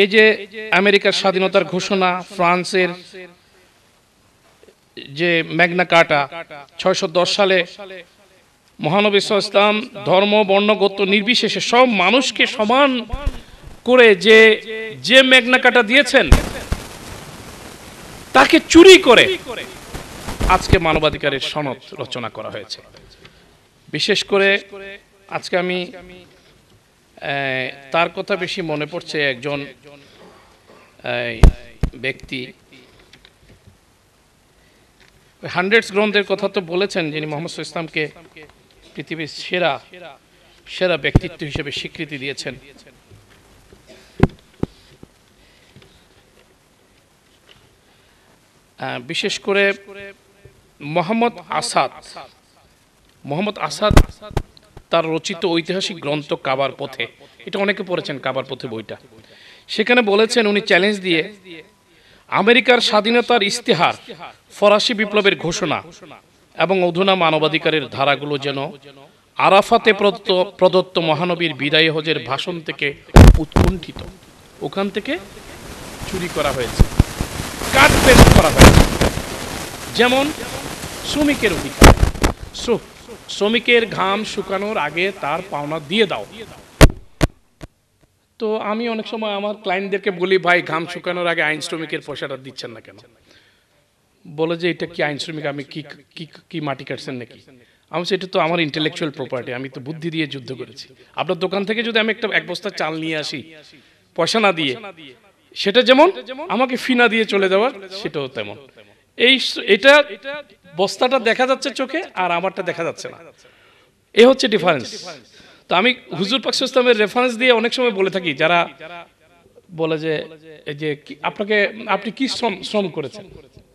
এই যে আমেরিকার স্বাধীনতার ঘোষণা ফ্রান্সের যে ম্যাগনা কাটা ছয়শো সালে মহানবী ইসলাম ধর্ম বর্ণগত নির্বিশেষে সব মানুষকে সমান করে যে যে ম্যাগনা কাটা দিয়েছেন তাকে চুরি করে আজকে মানবাধিকারের সনদ রচনা করা হয়েছে বিশেষ করে আজকে আমি তার কথা বেশি মনে পড়ছে একজন ব্যক্তি হান্ড্রেডস গ্রন্থের কথা তো বলেছেন যিনি মোহাম্মদ ইসলামকে পৃথিবীর সেরা সেরা ব্যক্তিত্ব হিসেবে স্বীকৃতি দিয়েছেন বিশেষ করে মোহাম্মদ আসাদ মোহাম্মদ আসাদ তার রচিত ঐতিহাসিক গ্রন্থ কাবার পথে এটা অনেকে পড়েছেন কাবার পথে বইটা সেখানে বলেছেন উনি চ্যালেঞ্জ দিয়ে আমেরিকার স্বাধীনতার ইস্তেহার ফরাসি বিপ্লবের ঘোষণা এবং অধুনা মানবাধিকারের ধারাগুলো যেন আরাফাতে প্রদত্ত প্রদত্ত মহানবীর বিদায় হজের ভাষণ থেকে উৎকণ্ঠিত ওখান থেকে চুরি করা হয়েছে কাঠ পেস্ট করা হয়েছে যেমন শ্রমিকের অধিকার শ্রম শ্রমিকের ঘাম শুকানোর আগে তার পাওনা দিয়ে দাও তো আমি অনেক সময় আমার ক্লায়েন্টদেরকে বলি ভাই ঘাম শুকানোর আগে আইন শ্রমিকের পয়সাটা দিচ্ছেন না কেন বলে যে এটা কি আইন শ্রমিক আমি কি কি কি মাটি কাটছেন নাকি আমি সেটা তো আমার ইন্টেলেকচুয়াল প্রপার্টি আমি তো বুদ্ধি দিয়ে যুদ্ধ করেছি আপনার দোকান থেকে যদি আমি একটা এক বস্তা চাল নিয়ে আসি পয়সা না দিয়ে সেটা যেমন আমাকে ফি না দিয়ে চলে যাওয়ার সেটাও তেমন এই এটা বস্তাটা দেখা যাচ্ছে চোখে আর আমারটা দেখা যাচ্ছে না এ হচ্ছে ডিফারেন্স তো আমি হুজুর পাকসু ইসলামের রেফারেন্স দিয়ে অনেক সময় বলে থাকি যারা বলে যে এই যে আপনাকে আপনি কি শ্রম শ্রম করেছেন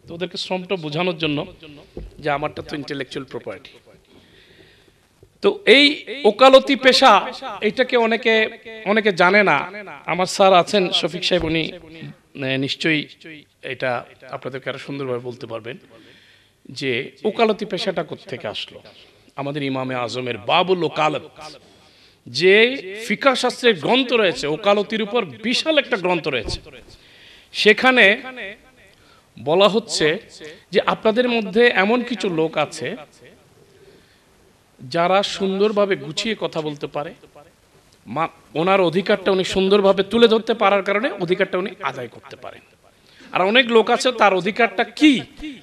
তো ওদেরকে শ্রমটা বোঝানোর জন্য যে আমারটা তো ইন্টেলেকচুয়াল প্রপার্টি তো এই ওকালতি পেশা এটাকে অনেকে অনেকে জানে না আমার স্যার আছেন শফিক সাহেব উনি নিশ্চয়ই এটা আপনাদেরকে আরও সুন্দরভাবে বলতে পারবেন যে ওকালতি পেশাটা থেকে আসলো আমাদের ইমামে আজমের বাবুল ওকালত যে ফিকা শাস্ত্রের গ্রন্থ রয়েছে ওকালতির উপর বিশাল একটা গ্রন্থ রয়েছে সেখানে বলা হচ্ছে যে আপনাদের মধ্যে এমন কিছু লোক আছে যারা সুন্দরভাবে গুছিয়ে কথা বলতে পারে ওনার অধিকারটা উনি সুন্দরভাবে তুলে ধরতে পারার কারণে অধিকারটা উনি আদায় করতে পারেন আর অনেক লোক আছে তার অধিকারটা কি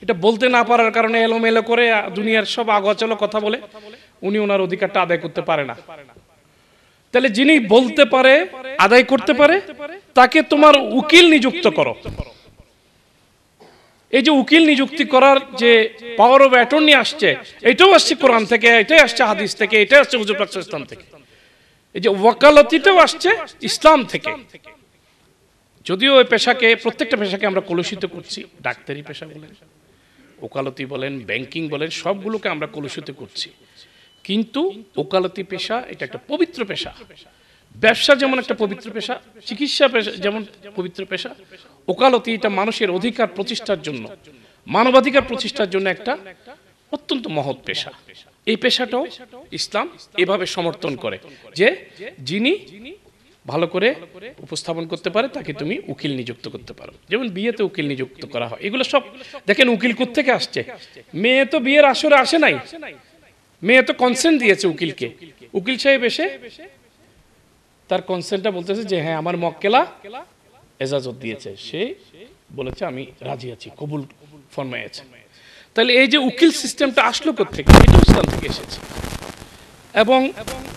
এটা বলতে না পারার কারণে এলোমেলো করে দুনিয়ার সব আগাচলো কথা বলে উনি ওনার অধিকারটা আদায় করতে পারে না তাহলে যিনি বলতে পারে আদায় করতে পারে তাকে তোমার উকিল নিযুক্ত করো এই যে উকিল নিযুক্তি করার যে পাওয়ার অব অ্যাটর্নি আসছে এটাও আসছে কোরআন থেকে এটাই আসছে হাদিস থেকে এটাই আসছে হুজুর পাকিস্তান থেকে এই যে ওয়াকালতিটাও আসছে ইসলাম থেকে যদিও এই পেশাকে প্রত্যেকটা পেশাকে আমরা কলুষিত করছি ডাক্তারি পেশা বলেন ওকালতি বলেন ব্যাংকিং বলেন সবগুলোকে আমরা কলুষিত করছি কিন্তু ওকালতি পেশা এটা একটা পবিত্র পেশা ব্যবসা যেমন একটা পবিত্র পেশা চিকিৎসা পেশা যেমন পবিত্র পেশা ওকালতি এটা মানুষের অধিকার প্রতিষ্ঠার জন্য মানবাধিকার প্রতিষ্ঠার জন্য একটা অত্যন্ত মহৎ পেশা এই পেশাটাও ইসলাম এভাবে সমর্থন করে যে যিনি ভালো করে উপস্থাপন করতে পারে তাকে তুমি উকিল নিযুক্ত করতে পারো যেমন বিয়েতে উকিল নিযুক্ত করা হয় এগুলো সব দেখেন উকিল থেকে আসছে মেয়ে তো বিয়ের আসরে আসে নাই মেয়ে তো কনসেন্ট দিয়েছে উকিলকে উকিল সাহেব এসে তার কনসেন্টটা বলতেছে যে হ্যাঁ আমার মক্কেলা এজাজত দিয়েছে সে বলেছে আমি রাজি আছি কবুল ফরমাইয়াছে তাহলে এই যে উকিল সিস্টেমটা আসলো কোথেকে এটা ইসলাম থেকে এসেছে এবং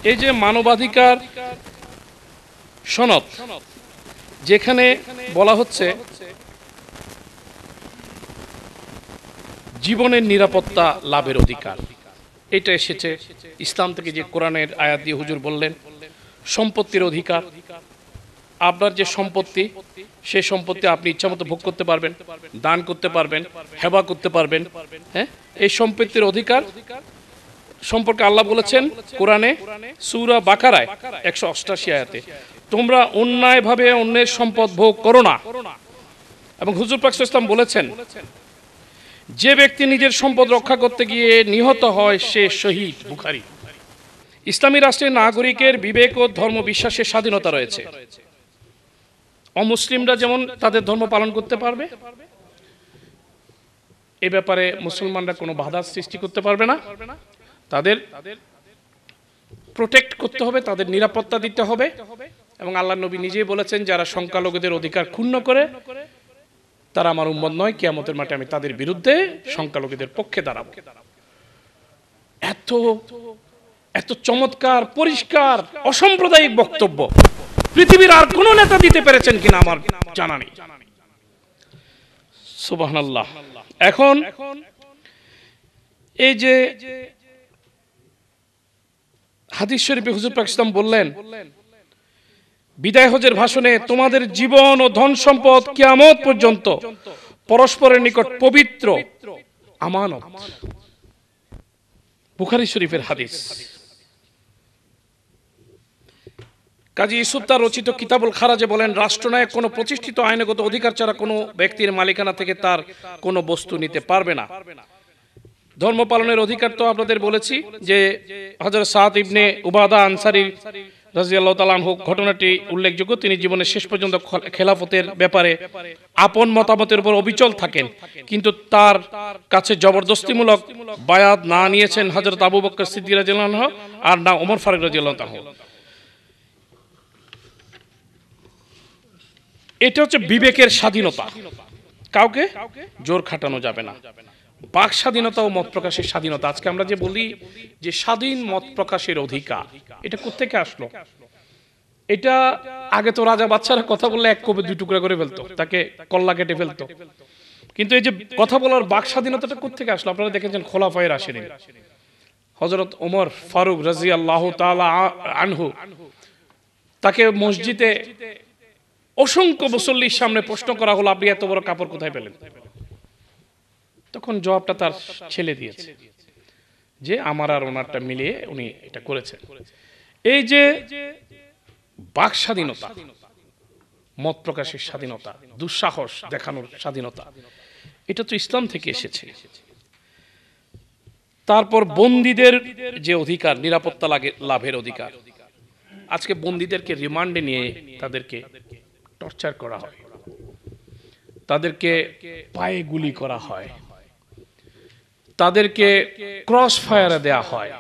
এই যে মানবাধিকার সনদ যেখানে বলা হচ্ছে জীবনের নিরাপত্তা লাভের অধিকার এটা এসেছে ইসলাম থেকে যে কোরআনের আয়াত দিয়ে হুজুর বললেন সম্পত্তির অধিকার আপনার যে সম্পত্তি সেই সম্পত্তি আপনি মতো ভোগ করতে পারবেন দান করতে পারবেন হেবা করতে পারবেন হ্যাঁ এই সম্পত্তির অধিকার সম্পর্কে আল্লাহ বলেছেন কোরআনে সুরা বাকারায় একশো অষ্টাশি আয়াতে তোমরা ভাবে অন্যের সম্পদ ভোগ করো না এবং হুজুর পাকসু ইসলাম বলেছেন যে ব্যক্তি নিজের সম্পদ রক্ষা করতে গিয়ে নিহত হয় সে শহীদ বুখারি ইসলামী রাষ্ট্রের নাগরিকের বিবেক ও ধর্ম বিশ্বাসের স্বাধীনতা রয়েছে অমুসলিমরা যেমন তাদের ধর্ম পালন করতে পারবে এ ব্যাপারে মুসলমানরা কোনো বাধার সৃষ্টি করতে পারবে না তাদের প্রোটেক্ট করতে হবে তাদের নিরাপত্তা দিতে হবে এবং আল্লাহ নবী নিজেই বলেছেন যারা সংখ্যালঘুদের অধিকার ক্ষুণ্ণ করে তারা আমার উম্মত নয় কেয়ামতের মাঠে আমি তাদের বিরুদ্ধে সংখ্যালঘুদের পক্ষে দাঁড়াবো এত এত চমৎকার পরিষ্কার অসাম্প্রদায়িক বক্তব্য পৃথিবীর আর কোন নেতা দিতে পেরেছেন কিনা আমার জানা নেই সুবহানাল্লাহ এখন এই যে হাদিস শরীফে হুজুর পাকিস্তান বললেন বিদায় হজের ভাষণে তোমাদের জীবন ও ধন সম্পদ কিয়ামত পর্যন্ত পরস্পরের নিকট পবিত্র আমানত বুখারি শরীফের হাদিস কাজী ইসুফ তার রচিত কিতাবুল খারাজে বলেন রাষ্ট্রনায়ক কোনো প্রতিষ্ঠিত আইনগত অধিকার ছাড়া কোনো ব্যক্তির মালিকানা থেকে তার কোনো বস্তু নিতে পারবে না ধর্ম পালনের অধিকার তো আপনাদের বলেছি যে হাজার সাদ ইবনে উবাদা আনসারি রাজিয়াল্লাহ তালান হোক ঘটনাটি উল্লেখযোগ্য তিনি জীবনের শেষ পর্যন্ত খেলাফতের ব্যাপারে আপন মতামতের উপর অবিচল থাকেন কিন্তু তার কাছে জবরদস্তিমূলক বায়াত না নিয়েছেন হজরত আবু বক্কর সিদ্দিক রাজিয়াল আর না ওমর ফারুক রাজিয়াল তাহ এটা হচ্ছে বিবেকের স্বাধীনতা কাউকে জোর খাটানো যাবে না বাক স্বাধীনতা ও মত প্রকাশের স্বাধীনতা আজকে আমরা যে বলি যে স্বাধীন মত প্রকাশের অধিকার এটা কোথেকে আসলো এটা আগে তো রাজা বাচ্চারা কথা বললে এক কবে দুই টুকরা করে ফেলতো তাকে কল্লা কেটে ফেলতো কিন্তু এই যে কথা বলার বাক স্বাধীনতাটা কোথেকে আসলো আপনারা দেখেছেন খোলাফায়ের আসেনি হজরত ওমর ফারুক রাজি আল্লাহ আনহু তাকে মসজিদে অসংখ্য মুসল্লির সামনে প্রশ্ন করা হলো আপনি এত বড় কাপড় কোথায় পেলেন তখন জবাবটা তার ছেলে দিয়েছে যে আমার আর ওনারটা মিলিয়ে উনি এটা করেছেন এই যে বাক স্বাধীনতা মত প্রকাশের স্বাধীনতা দুঃসাহস দেখানোর স্বাধীনতা এটা তো ইসলাম থেকে এসেছে তারপর বন্দীদের যে অধিকার নিরাপত্তা লাগে লাভের অধিকার আজকে বন্দীদেরকে রিমান্ডে নিয়ে তাদেরকে টর্চার করা হয় তাদেরকে পায়ে গুলি করা হয় তাদেরকে ক্রস ফায়ারে দেয়া হয়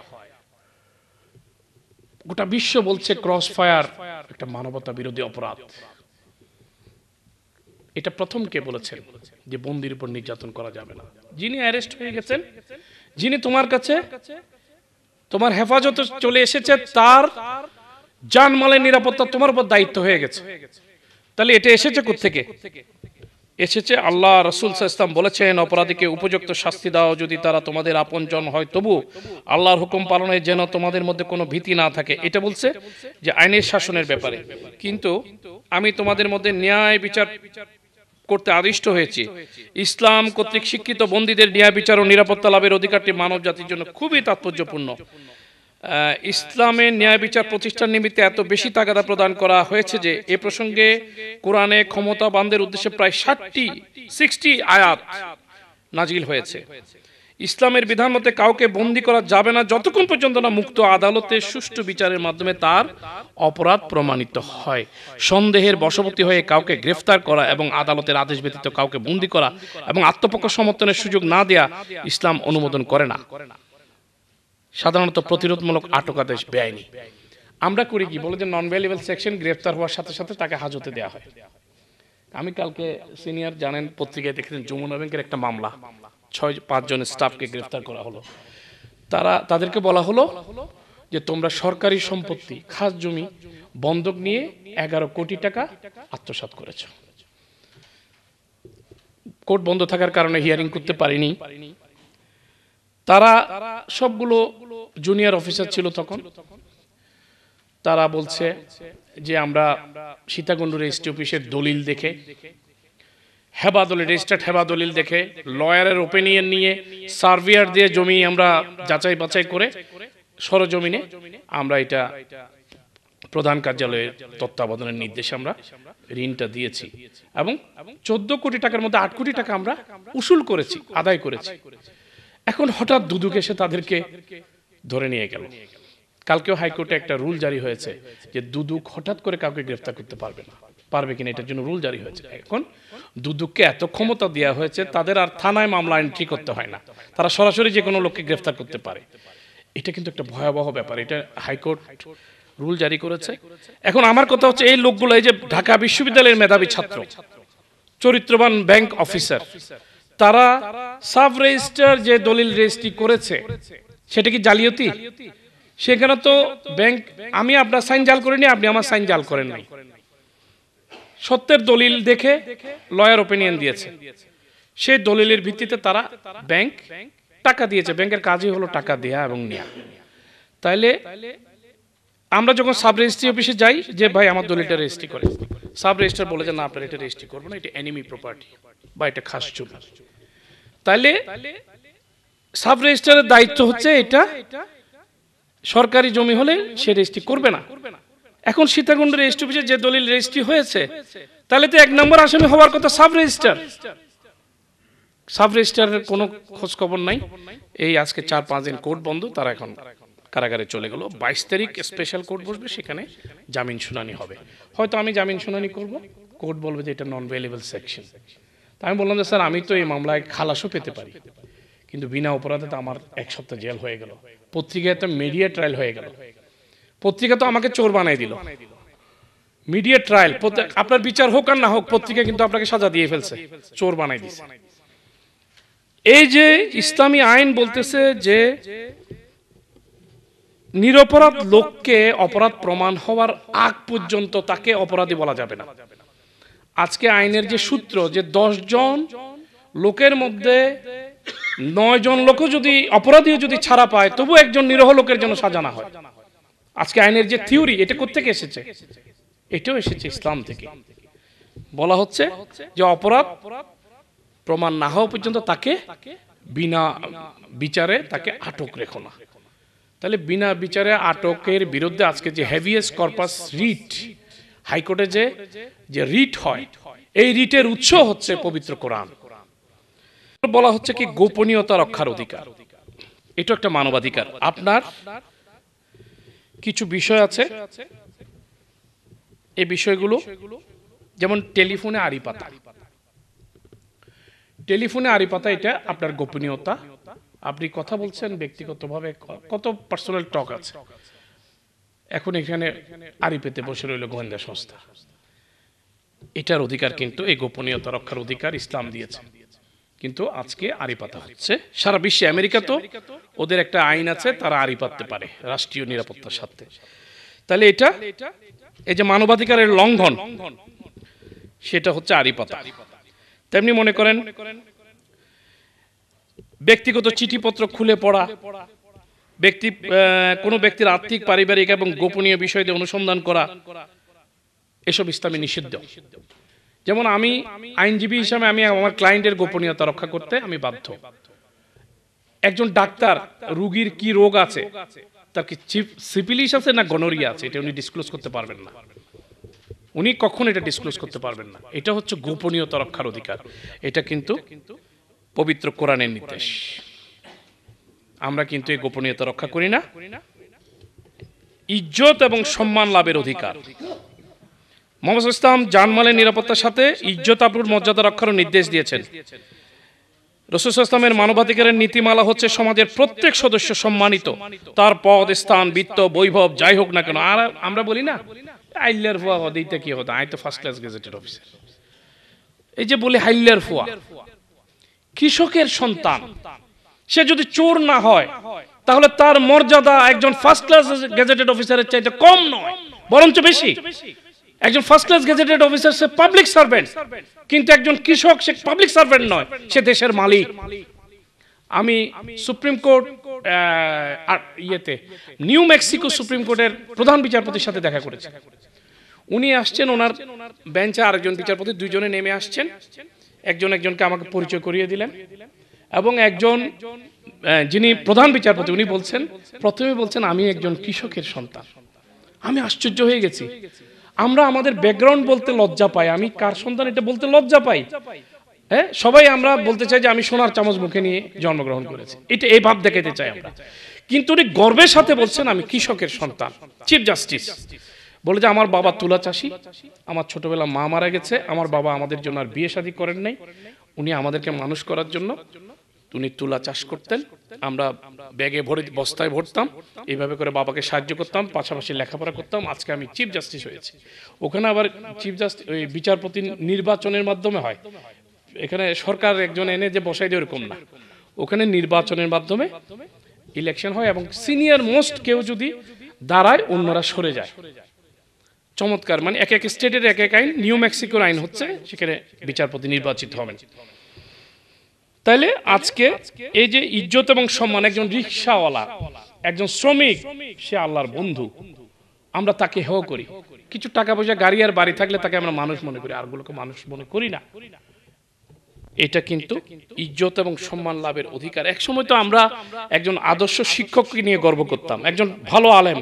গোটা বিশ্ব বলছে ক্রস ফায়ার একটা মানবতা বিরোধী অপরাধ এটা প্রথম কে বলেছেন যে বন্দির উপর নির্যাতন করা যাবে না যিনি অ্যারেস্ট হয়ে গেছেন যিনি তোমার কাছে তোমার হেফাজতে চলে এসেছে তার জানমালের নিরাপত্তা তোমার উপর দায়িত্ব হয়ে গেছে তাহলে এটা এসেছে থেকে এসেছে আল্লাহ রসুল ইসলাম বলেছেন অপরাধীকে উপযুক্ত শাস্তি দাও যদি তারা তোমাদের আপনজন হয় তবু আল্লাহর হুকুম পালনে যেন তোমাদের মধ্যে কোনো ভীতি না থাকে এটা বলছে যে আইনের শাসনের ব্যাপারে কিন্তু আমি তোমাদের মধ্যে ন্যায় বিচার করতে আদিষ্ট হয়েছি ইসলাম কর্তৃক শিক্ষিত বন্দীদের ন্যায় বিচার ও নিরাপত্তা লাভের অধিকারটি মানব জাতির জন্য খুবই তাৎপর্যপূর্ণ ইসলামের ন্যায় বিচার প্রতিষ্ঠান নিমিত্তে এত বেশি তাগাদা প্রদান করা হয়েছে যে এ প্রসঙ্গে কোরআনে বান্ধের উদ্দেশ্যে প্রায় ষাটটি সিক্সটি আয়াত নাজিল হয়েছে ইসলামের বিধান মতে কাউকে বন্দি করা যাবে না যতক্ষণ পর্যন্ত না মুক্ত আদালতে সুষ্ঠু বিচারের মাধ্যমে তার অপরাধ প্রমাণিত হয় সন্দেহের বশবর্তী হয়ে কাউকে গ্রেফতার করা এবং আদালতের আদেশ ব্যতীত কাউকে বন্দি করা এবং আত্মপক্ষ সমর্থনের সুযোগ না দেয়া ইসলাম অনুমোদন করে না সাধারণত প্রতিরোধমূলক আটক আদেশ বেআইনি আমরা করি কি বলে যে নন ভ্যালুয়েবল সেকশন গ্রেফতার হওয়ার সাথে সাথে তাকে হাজতে দেওয়া হয় আমি কালকে সিনিয়র জানেন পত্রিকায় দেখেছেন যমুনা ব্যাংকের একটা মামলা ছয় পাঁচজন স্টাফকে গ্রেফতার করা হলো তারা তাদেরকে বলা হলো যে তোমরা সরকারি সম্পত্তি খাস জমি বন্ধক নিয়ে এগারো কোটি টাকা আত্মসাত করেছ কোর্ট বন্ধ থাকার কারণে হিয়ারিং করতে পারিনি তারা সবগুলো জুনিয়র অফিসার ছিল তখন তারা বলছে যে আমরা সীতাকুণ্ড রেজিস্ট্রি অফিসের দলিল দেখে হেবা দলিল রেজিস্টার্ড হেবা দলিল দেখে লয়ারের ওপিনিয়ন নিয়ে সার্ভিয়ার দিয়ে জমি আমরা যাচাই বাছাই করে সরজমিনে আমরা এটা প্রধান কার্যালয়ের তত্ত্বাবধানের নির্দেশে আমরা ঋণটা দিয়েছি এবং চোদ্দ কোটি টাকার মধ্যে আট কোটি টাকা আমরা উসুল করেছি আদায় করেছি এখন হঠাৎ দুদুক এসে তাদেরকে ধরে নিয়ে গেল কালকেও হাইকোর্টে একটা রুল জারি হয়েছে যে দুদুক হঠাৎ করে কাউকে গ্রেফতার করতে পারবে না পারবে কিনা এটার জন্য রুল জারি হয়েছে এখন দুদুককে এত ক্ষমতা দেওয়া হয়েছে তাদের আর থানায় মামলা এন্ট্রি করতে হয় না তারা সরাসরি যে কোনো লোককে গ্রেফতার করতে পারে এটা কিন্তু একটা ভয়াবহ ব্যাপার এটা হাইকোর্ট রুল জারি করেছে এখন আমার কথা হচ্ছে এই লোকগুলো এই যে ঢাকা বিশ্ববিদ্যালয়ের মেধাবী ছাত্র চরিত্রবান ব্যাংক অফিসার তারা সাব রেজিস্টার যে দলিল রেজিস্ট্রি করেছে সেটা কি জালিয়াতি সেখানে তো ব্যাংক আমি আপনার সাইন জাল করিনি আপনি আমার সাইন জাল করেন নাই সত্যের দলিল দেখে লয়ার ওপিনিয়ন দিয়েছে সেই দলিলের ভিত্তিতে তারা ব্যাংক টাকা দিয়েছে ব্যাংকের কাজই হলো টাকা দেয়া এবং নেয়া তাইলে আমরা যখন সাব রেজিস্ট্রি অফিসে যাই যে ভাই আমার দলিলটা রেজিস্ট্রি করে সাব রেজিস্টার বলে যে না আপনার এটা রেজিস্ট্রি করবো না এটা এনিমি প্রপার্টি বা এটা খাস জমি তাহলে সাব রেজিস্টারের দায়িত্ব হচ্ছে এটা সরকারি জমি হলে সে রেজিস্ট্রি করবে না এখন সীতাকুণ্ড রেজিস্ট্রি অফিসে যে দলিল রেজিস্ট্রি হয়েছে তাহলে তো এক নম্বর আসামি হওয়ার কথা সাব রেজিস্টার সাব রেজিস্টারের কোনো খোঁজ খবর নাই এই আজকে চার পাঁচ দিন কোর্ট বন্ধ তারা এখন কারাগারে চলে গেল বাইশ তারিখ স্পেশাল কোর্ট বসবে সেখানে জামিন শুনানি হবে হয়তো আমি জামিন শুনানি করব কোর্ট বলবে যে এটা নন ভেলেবল সেকশন তা আমি বললাম যে স্যার আমি তো এই মামলায় খালাসও পেতে পারি কিন্তু বিনা অপরাধে তো আমার এক সপ্তাহ জেল হয়ে গেল পত্রিকায় একটা মিডিয়া ট্রায়াল হয়ে গেল পত্রিকা তো আমাকে চোর বানাই দিল মিডিয়া ট্রায়াল আপনার বিচার হোক আর না হোক পত্রিকা কিন্তু আপনাকে সাজা দিয়ে ফেলছে চোর বানাই দিছে এই যে ইসলামী আইন বলতেছে যে নিরপরাধ লোককে অপরাধ প্রমাণ হওয়ার আগ পর্যন্ত তাকে অপরাধী বলা যাবে না আজকে আইনের যে সূত্র যে জন লোকের মধ্যে নয় জন লোকও যদি অপরাধীও যদি ছাড়া পায় তবু একজন নিরহ লোকের জন্য সাজানা হয় আজকে আইনের যে থিওরি এটা থেকে এসেছে এটাও এসেছে ইসলাম থেকে বলা হচ্ছে যে অপরাধ প্রমাণ না হওয়া পর্যন্ত তাকে বিনা বিচারে তাকে আটক রেখো না তাহলে বিনা বিচারে আটকের বিরুদ্ধে আজকে যে হেভিয়েস্ট কর্পাস রিট হাইকোর্টে যে যে রিট হয় এই রিটের উৎস হচ্ছে পবিত্র কোরআন বলা হচ্ছে কি গোপনীয়তা রক্ষার অধিকার এটা একটা মানবাধিকার আপনার কিছু বিষয় আছে এই বিষয়গুলো যেমন টেলিফোনে আড়ি পাতা টেলিফোনে আড়ি পাতা এটা আপনার গোপনীয়তা আপনি কথা বলছেন ব্যক্তিগতভাবে কত পার্সোনাল টক আছে এখন এখানে আড়ি পেতে বসে রইল গোয়েন্দা সংস্থা এটার অধিকার কিন্তু এই গোপনীয়তা রক্ষার অধিকার ইসলাম দিয়েছে কিন্তু আজকে আড়ি পাতা হচ্ছে সারা বিশ্বে আমেরিকা তো ওদের একটা আইন আছে তারা আড়ি পাততে পারে রাষ্ট্রীয় নিরাপত্তার সাথে তাহলে এটা এই যে মানবাধিকারের লঙ্ঘন সেটা হচ্ছে আড়ি পাতা তেমনি মনে করেন ব্যক্তিগত চিঠিপত্র খুলে পড়া ব্যক্তি কোনো ব্যক্তির আর্থিক পারিবারিক এবং গোপনীয় বিষয়ে অনুসন্ধান করা এসব ইসলামে নিষিদ্ধ যেমন আমি আইনজীবী হিসাবে আমি আমার ক্লায়েন্টের গোপনীয়তা রক্ষা করতে আমি বাধ্য একজন ডাক্তার রুগীর কি রোগ আছে তার কি সিপিলিস আছে না গনোরিয়া আছে এটা উনি ডিসক্লোজ করতে পারবেন না উনি কখন এটা ডিসক্লোজ করতে পারবেন না এটা হচ্ছে গোপনীয়তা রক্ষার অধিকার এটা কিন্তু পবিত্র কোরআনের নির্দেশ আমরা কিন্তু এই গোপনীয়তা রক্ষা করি না ইজ্জত এবং সম্মান লাভের অধিকার মোহাম্মদ ইসলাম জানমালের নিরাপত্তার সাথে ইজ্জত আবরুর মর্যাদা রক্ষারও নির্দেশ দিয়েছেন রসুল ইসলামের মানবাধিকারের নীতিমালা হচ্ছে সমাজের প্রত্যেক সদস্য সম্মানিত তার পদ স্থান বৃত্ত বৈভব যাই হোক না কেন আর আমরা বলি না আইল্লার ফুয়া হদ এইটা কি হতো আই তো ফার্স্ট ক্লাস গেজেটেড অফিসার এই যে বলি হাইল্লার ফুয়া কৃষকের সন্তান সে যদি চোর না হয় তাহলে তার মর্যাদা একজন ফার্স্ট ক্লাস গেজেটেড অফিসারের চাইতে কম নয় বরঞ্চ বেশি একজন ফার্স্ট ক্লাস গেজেটেড অফিসার সে পাবলিক সার্ভেন্ট কিন্তু একজন কৃষক সে পাবলিক সার্ভেন্ট নয় সে দেশের মালিক আমি সুপ্রিম কোর্ট ইয়েতে নিউ মেক্সিকো সুপ্রিম কোর্টের প্রধান বিচারপতির সাথে দেখা করেছি উনি আসছেন ওনার বেঞ্চে আরেকজন বিচারপতি দুইজনে নেমে আসছেন একজন একজনকে আমাকে পরিচয় করিয়ে দিলেন এবং একজন যিনি প্রধান বিচারপতি উনি বলছেন প্রথমে বলছেন আমি একজন কৃষকের সন্তান আমি আশ্চর্য হয়ে গেছি আমরা আমাদের ব্যাকগ্রাউন্ড বলতে লজ্জা পাই আমি কার সন্তান এটা বলতে লজ্জা পাই হ্যাঁ সবাই আমরা বলতে চাই যে আমি সোনার চামচ মুখে নিয়ে জন্মগ্রহণ করেছি এটা এই ভাব দেখাতে চাই আমরা কিন্তু উনি গর্বের সাথে বলছেন আমি কৃষকের সন্তান চিফ জাস্টিস বলে যে আমার বাবা তুলা চাষি আমার ছোটবেলা মা মারা গেছে আমার বাবা আমাদের জন্য আর বিয়ে শাদী করেন নাই উনি আমাদেরকে মানুষ করার জন্য উনি তুলা চাষ করতেন আমরা ব্যাগে ভরে বস্তায় ভরতাম এইভাবে করে বাবাকে সাহায্য করতাম পাশাপাশি লেখাপড়া করতাম আজকে আমি চিফ জাস্টিস হয়েছি ওখানে আবার চিফ জাস্টিস ওই বিচারপতি নির্বাচনের মাধ্যমে হয় এখানে সরকার একজন এনে যে বসাই দেয় ওরকম না ওখানে নির্বাচনের মাধ্যমে ইলেকশন হয় এবং সিনিয়র মোস্ট কেউ যদি দাঁড়ায় অন্যরা সরে যায় চমৎকার মানে এক এক স্টেটের এক এক আইন নিউ মেক্সিকোর আইন হচ্ছে সেখানে বিচারপতি নির্বাচিত হবেন তাইলে আজকে এই যে ইজ্জত এবং সম্মান একজন রিক্সাওয়ালা একজন শ্রমিক সে আল্লাহর বন্ধু আমরা তাকে হেও করি কিছু টাকা পয়সা গাড়ি আর বাড়ি থাকলে তাকে আমরা মানুষ মনে করি আর গুলোকে মানুষ মনে করি না এটা কিন্তু ইজ্জত এবং সম্মান লাভের অধিকার একসময় তো আমরা একজন আদর্শ শিক্ষককে নিয়ে গর্ব করতাম একজন ভালো আলেম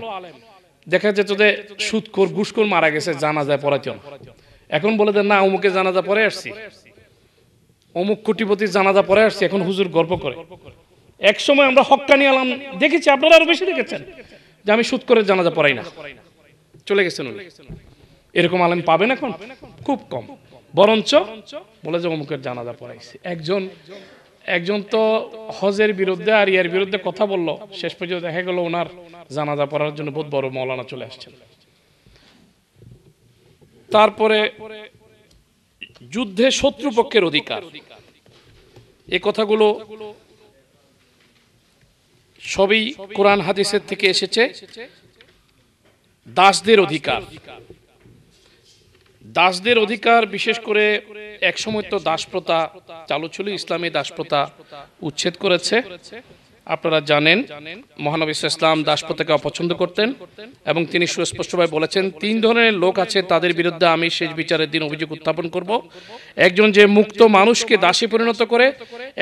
দেখা যেত যে সুৎকর ঘুষখোর মারা গেছে জানাজায় পড়াইতে এখন বলে দেন না অমুকে জানাজা পরে আসছি অমুক কোটিপতির জানাজা পরে আসছি এখন হুজুর গর্ব করে এক সময় আমরা হকানি আলাম দেখেছি আপনারা আরো বেশি দেখেছেন যে আমি সুদ করে জানাজা পড়াই না চলে গেছেন এরকম আলেম পাবেন এখন খুব কম বরঞ্চ বলে যে অমুকের জানাজা পড়াইছে একজন একজন তো হজের বিরুদ্ধে আর ইয়ার বিরুদ্ধে কথা বলল শেষ পর্যন্ত দেখা গেল ওনার জানাজা পড়ার জন্য বহুত বড় মৌলানা চলে আসছেন তারপরে যুদ্ধে শত্রুপক্ষের অধিকার এ কথাগুলো সবই কোরআন হাদিসের থেকে এসেছে দাসদের অধিকার দাসদের অধিকার বিশেষ করে একসময় তো দাসপ্রথা চালু ছিল ইসলামী দাসপ্রথা উচ্ছেদ করেছে আপনারা জানেন মহানবী ইসলাম দাসপ্রথাকে অপছন্দ করতেন এবং তিনি সুস্পষ্টভাবে বলেছেন তিন ধরনের লোক আছে তাদের বিরুদ্ধে আমি শেষ বিচারের দিন অভিযোগ উত্থাপন করব একজন যে মুক্ত মানুষকে দাসে পরিণত করে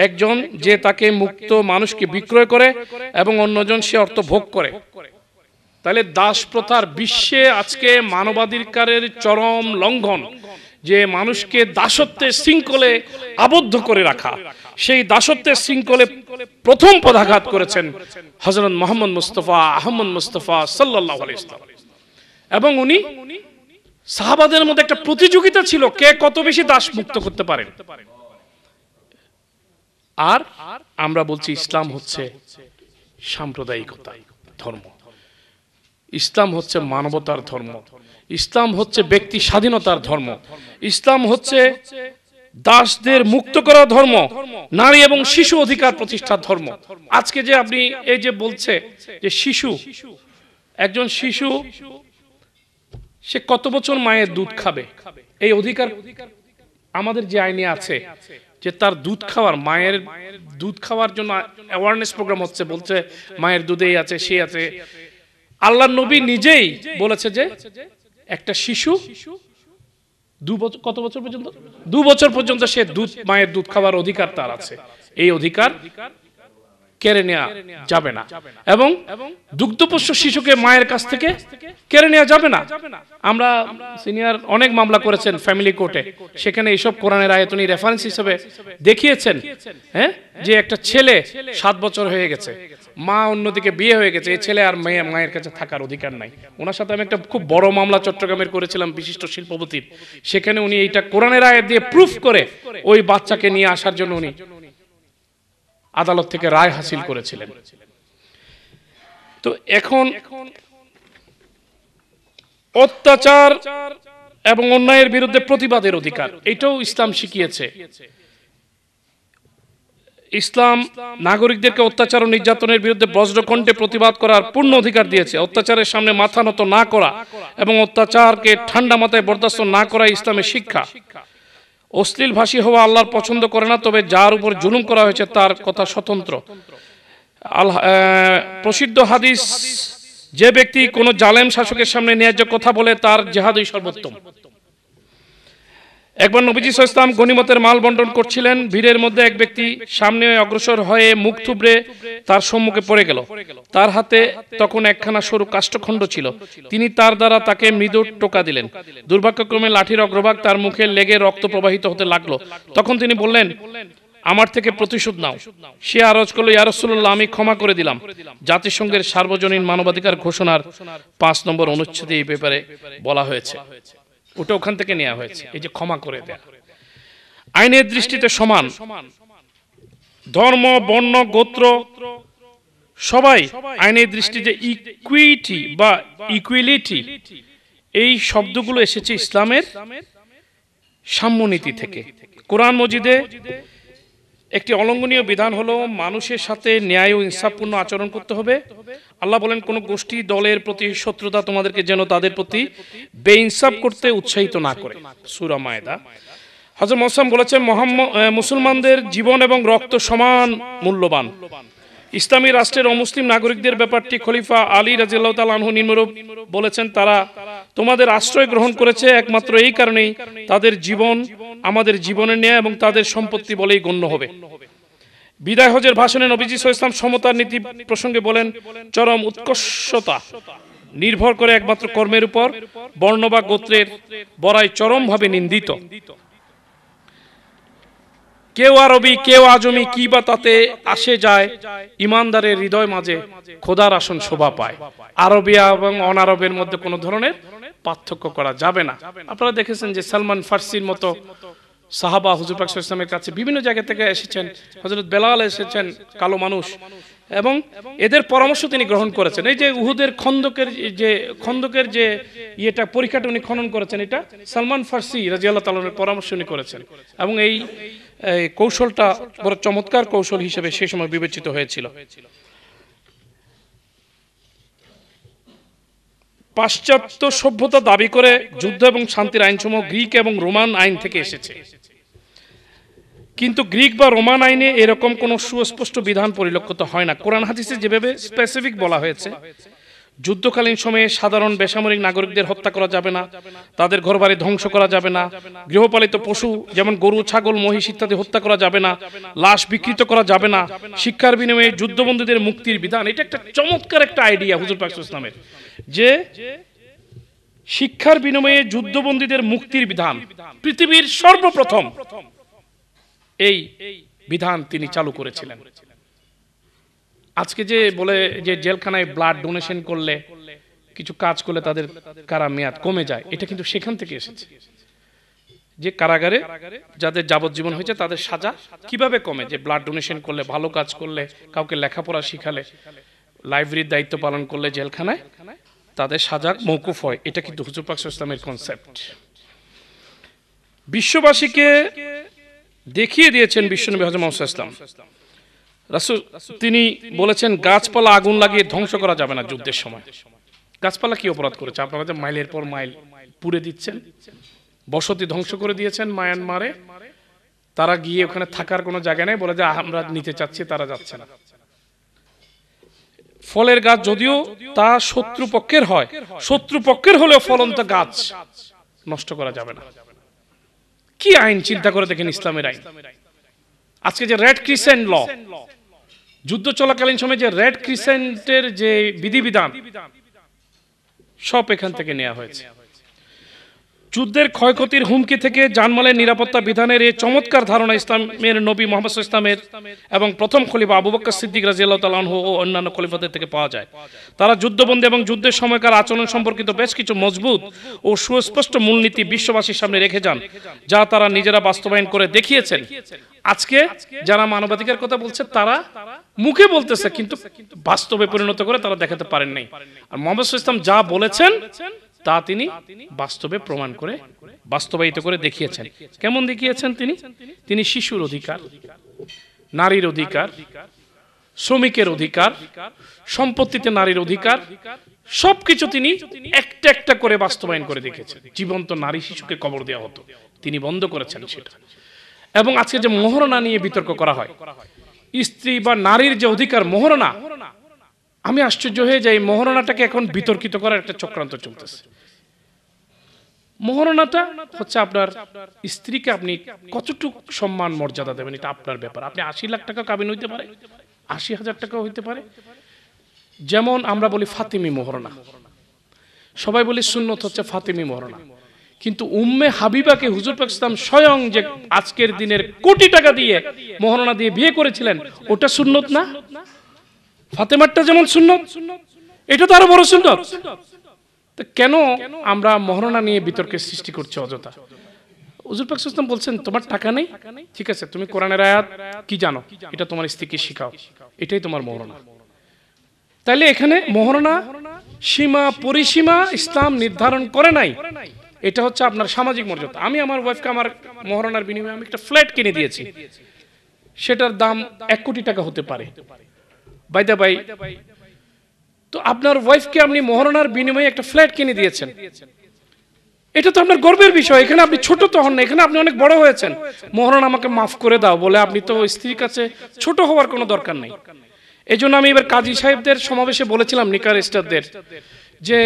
একজন যে তাকে মুক্ত মানুষকে বিক্রয় করে এবং অন্যজন সে অর্থ ভোগ করে তাহলে দাস প্রথার বিশ্বে আজকে মানবাধিকারের চরম লঙ্ঘন যে মানুষকে দাসত্বের শৃঙ্খলে আবদ্ধ করে রাখা সেই দাসত্বের শৃঙ্খলে প্রথম পদাঘাত করেছেন হজরত মোহাম্মদ মুস্তফা আহমদ মুস্তফা সাল্লাহ এবং উনি সাহাবাদের মধ্যে একটা প্রতিযোগিতা ছিল কে কত বেশি দাস মুক্ত করতে পারেন আর আমরা বলছি ইসলাম হচ্ছে সাম্প্রদায়িকতা ধর্ম ইসলাম হচ্ছে মানবতার ধর্ম ইসলাম হচ্ছে ব্যক্তি স্বাধীনতার ধর্ম ইসলাম হচ্ছে দাসদের মুক্ত করা ধর্ম নারী এবং শিশু অধিকার প্রতিষ্ঠার ধর্ম আজকে যে আপনি এই যে বলছে যে শিশু একজন শিশু সে কত বছর মায়ের দুধ খাবে এই অধিকার আমাদের যে আইনে আছে যে তার দুধ খাওয়ার মায়ের দুধ খাওয়ার জন্য অ্যাওয়ারনেস প্রোগ্রাম হচ্ছে বলছে মায়ের দুধেই আছে সে আছে আল্লাহ নবী নিজেই বলেছে যে একটা শিশু দু বছর কত বছর পর্যন্ত দু বছর পর্যন্ত সে দুধ মায়ের দুধ খাওয়ার অধিকার তার আছে এই অধিকার কেড়ে নেওয়া যাবে না এবং দুগ্ধপোষ্য শিশুকে মায়ের কাছ থেকে কেড়ে নেওয়া যাবে না আমরা সিনিয়র অনেক মামলা করেছেন ফ্যামিলি কোর্টে সেখানে এইসব কোরআনের আয়তনী রেফারেন্স হিসেবে দেখিয়েছেন হ্যাঁ যে একটা ছেলে সাত বছর হয়ে গেছে মা অন্যদিকে বিয়ে হয়ে গেছে এই ছেলে আর মেয়ে মায়ের কাছে থাকার অধিকার নাই ওনার সাথে আমি একটা খুব বড় মামলা চট্টগ্রামের করেছিলাম বিশিষ্ট শিল্পপতির সেখানে উনি এইটা কোরআনের আয়াত দিয়ে প্রুফ করে ওই বাচ্চাকে নিয়ে আসার জন্য উনি আদালত থেকে রায় হাসিল করেছিলেন তো এখন অত্যাচার এবং অন্যায়ের বিরুদ্ধে প্রতিবাদের অধিকার এটাও ইসলাম শিখিয়েছে ইসলাম নাগরিকদেরকে অত্যাচার ও নির্যাতনের বিরুদ্ধে বজ্রকণ্ঠে প্রতিবাদ করার পূর্ণ অধিকার দিয়েছে অত্যাচারের সামনে মাথা নত না করা এবং অত্যাচারকে ঠান্ডা মাথায় বরদাস্ত না করা ইসলামের শিক্ষা অশ্লীল ভাষী হওয়া আল্লাহর পছন্দ করে না তবে যার উপর জুলুম করা হয়েছে তার কথা স্বতন্ত্র আল্লাহ প্রসিদ্ধ হাদিস যে ব্যক্তি কোনো জালেম শাসকের সামনে ন্যায্য কথা বলে তার জেহাদই সর্বোত্তম একবার নবীজি ইসলাম গনিমতের মাল বন্টন করছিলেন ভিড়ের মধ্যে এক ব্যক্তি সামনে অগ্রসর হয়ে মুখ থুবড়ে তার সম্মুখে পড়ে গেল তার হাতে তখন একখানা সরু কাষ্ঠখণ্ড ছিল তিনি তার দ্বারা তাকে মৃদু টোকা দিলেন দুর্ভাগ্যক্রমে লাঠির অগ্রভাগ তার মুখে লেগে রক্ত প্রবাহিত হতে লাগলো তখন তিনি বললেন আমার থেকে প্রতিশোধ নাও সে আরজ করলো ইয়ারসুল্লাহ আমি ক্ষমা করে দিলাম জাতিসংঘের সার্বজনীন মানবাধিকার ঘোষণার পাঁচ নম্বর অনুচ্ছেদে এই ব্যাপারে বলা হয়েছে ওটা ওখান থেকে নেওয়া হয়েছে এই যে ক্ষমা করে দেয়া আইনের দৃষ্টিতে সমান ধর্ম বর্ণ গোত্র সবাই আইনের দৃষ্টিতে ইকুইটি বা ইকুইলিটি এই শব্দগুলো এসেছে ইসলামের সাম্যনীতি থেকে কোরআন মজিদে একটি অলঙ্গনীয় বিধান হলো মানুষের সাথে ন্যায় ও ইনসাফপূর্ণ আচরণ করতে হবে আল্লাহ বলেন কোন গোষ্ঠী দলের প্রতি শত্রুতা তোমাদেরকে যেন তাদের প্রতি বেইনসাফ করতে উৎসাহিত না করে সুরা মায়দা হাজর মোসাম বলেছেন মুসলমানদের জীবন এবং রক্ত সমান মূল্যবান ইসলামী রাষ্ট্রের অমুসলিম নাগরিকদের ব্যাপারটি খলিফা আলী রাজিল্লাহ তালাহু নিম্নরূপ বলেছেন তারা তোমাদের আশ্রয় গ্রহণ করেছে একমাত্র এই কারণেই তাদের জীবন আমাদের জীবনের নেয়া এবং তাদের সম্পত্তি বলেই গণ্য হবে বিদায় হজের ভাষণে নবীজি ইসলাম সমতার নীতি প্রসঙ্গে বলেন চরম উৎকর্ষতা নির্ভর করে একমাত্র কর্মের উপর বর্ণ বা গোত্রের বড়াই চরমভাবে নিন্দিত কেউ আরবি কেউ আজমি কি বা তাতে আসে যায় ইমানদারের হৃদয় মাঝে খোদার আসন শোভা পায় আরবি এবং অনারবের মধ্যে কোনো ধরনের পার্থক্য করা যাবে না আপনারা দেখেছেন যে সালমান ফার্সির মতো সাহাবা হুজুর পাক ইসলামের কাছে বিভিন্ন জায়গা থেকে এসেছেন হজরত বেলাল এসেছেন কালো মানুষ এবং এদের পরামর্শ তিনি গ্রহণ করেছেন এই যে উহুদের খন্দকের যে খন্দকের যে ইয়েটা পরীক্ষাটা উনি খনন করেছেন এটা সালমান ফার্সি রাজি আল্লাহ তালের পরামর্শ উনি করেছেন এবং এই কৌশলটা বড় চমৎকার কৌশল হিসেবে সেই সময় বিবেচিত হয়েছিল পাশ্চাত্য সভ্যতা দাবি করে যুদ্ধ এবং শান্তির আইনসমূহ গ্রিক এবং রোমান আইন থেকে এসেছে কিন্তু গ্রিক বা রোমান আইনে এরকম কোনো সুস্পষ্ট বিধান পরিলক্ষিত হয় না কোরআন হাদিসে যেভাবে স্পেসিফিক বলা হয়েছে যুদ্ধকালীন সময়ে সাধারণ বেসামরিক নাগরিকদের হত্যা করা যাবে না তাদের ঘরবাড়ি ধ্বংস করা যাবে না গৃহপালিত পশু যেমন গরু ছাগল মহিষ ইত্যাদি হত্যা করা যাবে না লাশ বিকৃত করা যাবে না শিক্ষার বিনিময়ে যুদ্ধবন্দীদের মুক্তির বিধান এটা একটা চমৎকার একটা আইডিয়া হুজুর পাকসু ইসলামের যে শিক্ষার বিনিময়ে যুদ্ধবন্দীদের মুক্তির বিধান পৃথিবীর সর্বপ্রথম এই বিধান তিনি চালু করেছিলেন আজকে যে বলে যে জেলখানায় ব্লাড ডোনেশন করলে কিছু কাজ করলে তাদের কারা মেয়াদ কমে যায় এটা কিন্তু সেখান থেকে এসেছে যে কারাগারে যাদের যাবজ্জীবন হয়েছে তাদের সাজা কিভাবে কমে যে ব্লাড ডোনেশন করলে ভালো কাজ করলে কাউকে লেখাপড়া শিখালে লাইব্রেরির দায়িত্ব পালন করলে জেলখানায় তাদের সাজা মৌকুফ হয় এটা কিন্তু হুজুর পাকসু ইসলামের কনসেপ্ট বিশ্ববাসীকে দেখিয়ে দিয়েছেন বিশ্বনবী হজম ইসলাম রাসুল তিনি বলেছেন গাছপালা আগুন লাগিয়ে ধ্বংস করা যাবে না যুদ্ধের সময় গাছপালা কি অপরাধ করেছে আপনারা যে মাইলের পর মাইল পুড়ে দিচ্ছেন বসতি ধ্বংস করে দিয়েছেন মায়ানমারে তারা গিয়ে ওখানে থাকার কোনো জায়গা নেই বলে যে আমরা নিতে চাচ্ছি তারা যাচ্ছে না ফলের গাছ যদিও তা শত্রুপক্ষের হয় শত্রুপক্ষের হলেও ফলন্ত গাছ নষ্ট করা যাবে না কি আইন চিন্তা করে দেখেন ইসলামের আইন আজকে যে রেড ক্রিসেন্ট ল যুদ্ধ চলাকালীন সময় যে রেড ক্রিসেন্টের যে বিধিবিধান সব এখান থেকে নেওয়া হয়েছে যুদ্ধের ক্ষয়ক্ষতির হুমকি থেকে জানমালের নিরাপত্তা বিধানের এই চমৎকার ধারণা ইসলামের নবী মোহাম্মদ ইসলামের এবং প্রথম খলিফা আবু বক্কর সিদ্দিক রাজিয়াল তালাহ ও অন্যান্য খলিফাদের থেকে পাওয়া যায় তারা যুদ্ধবন্দী এবং যুদ্ধের সময়কার আচরণ সম্পর্কিত বেশ কিছু মজবুত ও সুস্পষ্ট মূলনীতি বিশ্ববাসীর সামনে রেখে যান যা তারা নিজেরা বাস্তবায়ন করে দেখিয়েছেন আজকে যারা মানবাধিকার কথা বলছে তারা মুখে বলতেছে কিন্তু বাস্তবে পরিণত করে তারা দেখাতে পারেন নাই আর মোহাম্মদ ইসলাম যা বলেছেন তা তিনি বাস্তবে প্রমাণ করে বাস্তবায়িত করে দেখিয়েছেন কেমন দেখিয়েছেন তিনি তিনি শিশুর অধিকার নারীর অধিকার শ্রমিকের অধিকার সম্পত্তিতে নারীর অধিকার সবকিছু তিনি একটা একটা করে বাস্তবায়ন করে দেখেছেন জীবন্ত নারী শিশুকে কবর দেওয়া হতো তিনি বন্ধ করেছেন সেটা এবং আজকে যে মোহরণা নিয়ে বিতর্ক করা হয় স্ত্রী বা নারীর যে অধিকার মোহরণা আমি আশ্চর্য হয়ে যাই মোহরণাটাকে এখন বিতর্কিত করার একটা চক্রান্ত চলতেছে মহারণাটা হচ্ছে আপনার স্ত্রীকে আপনি কতটুকু সম্মান মর্যাদা দেবেন এটা আপনার ব্যাপার আপনি আশি লাখ টাকা কাবিন হইতে পারে আশি হাজার টাকা হইতে পারে যেমন আমরা বলি ফাতিমি মহরণা সবাই বলি সুন্নত হচ্ছে ফাতিমি মহরণা কিন্তু উম্মে হাবিবাকে হুজুর পাকিস্তান স্বয়ং যে আজকের দিনের কোটি টাকা দিয়ে মহরণা দিয়ে বিয়ে করেছিলেন ওটা সুন্নত না ফাতেমারটা যেমন সুন্নত এটা তো আরো বড় সুন্নত তো কেন আমরা মহারণা নিয়ে বিতর্কের সৃষ্টি করছি অযথা উজুর পাক সুস্তম বলছেন তোমার টাকা নেই ঠিক আছে তুমি কোরআনের আয়াত কি জানো এটা তোমার স্ত্রীকে শিখাও এটাই তোমার মহরণা তাহলে এখানে মহরণা সীমা পরিসীমা ইসলাম নির্ধারণ করে নাই এটা হচ্ছে আপনার সামাজিক মর্যাদা আমি আমার ওয়াইফকে আমার মহরণার বিনিময়ে আমি একটা ফ্ল্যাট কিনে দিয়েছি সেটার দাম এক কোটি টাকা হতে পারে বাইদা বাই তো আপনার ওয়াইফকে আপনি মহারণার বিনিময়ে একটা ফ্ল্যাট কিনে দিয়েছেন এটা তো আপনার গর্বের বিষয় এখানে আপনি ছোট তো হন না এখানে আপনি অনেক বড় হয়েছেন মহরণ আমাকে মাফ করে দাও বলে আপনি তো স্ত্রীর কাছে ছোট হওয়ার কোনো দরকার নেই এই জন্য আমি এবার কাজী সাহেবদের সমাবেশে বলেছিলাম নিকার স্টারদের যে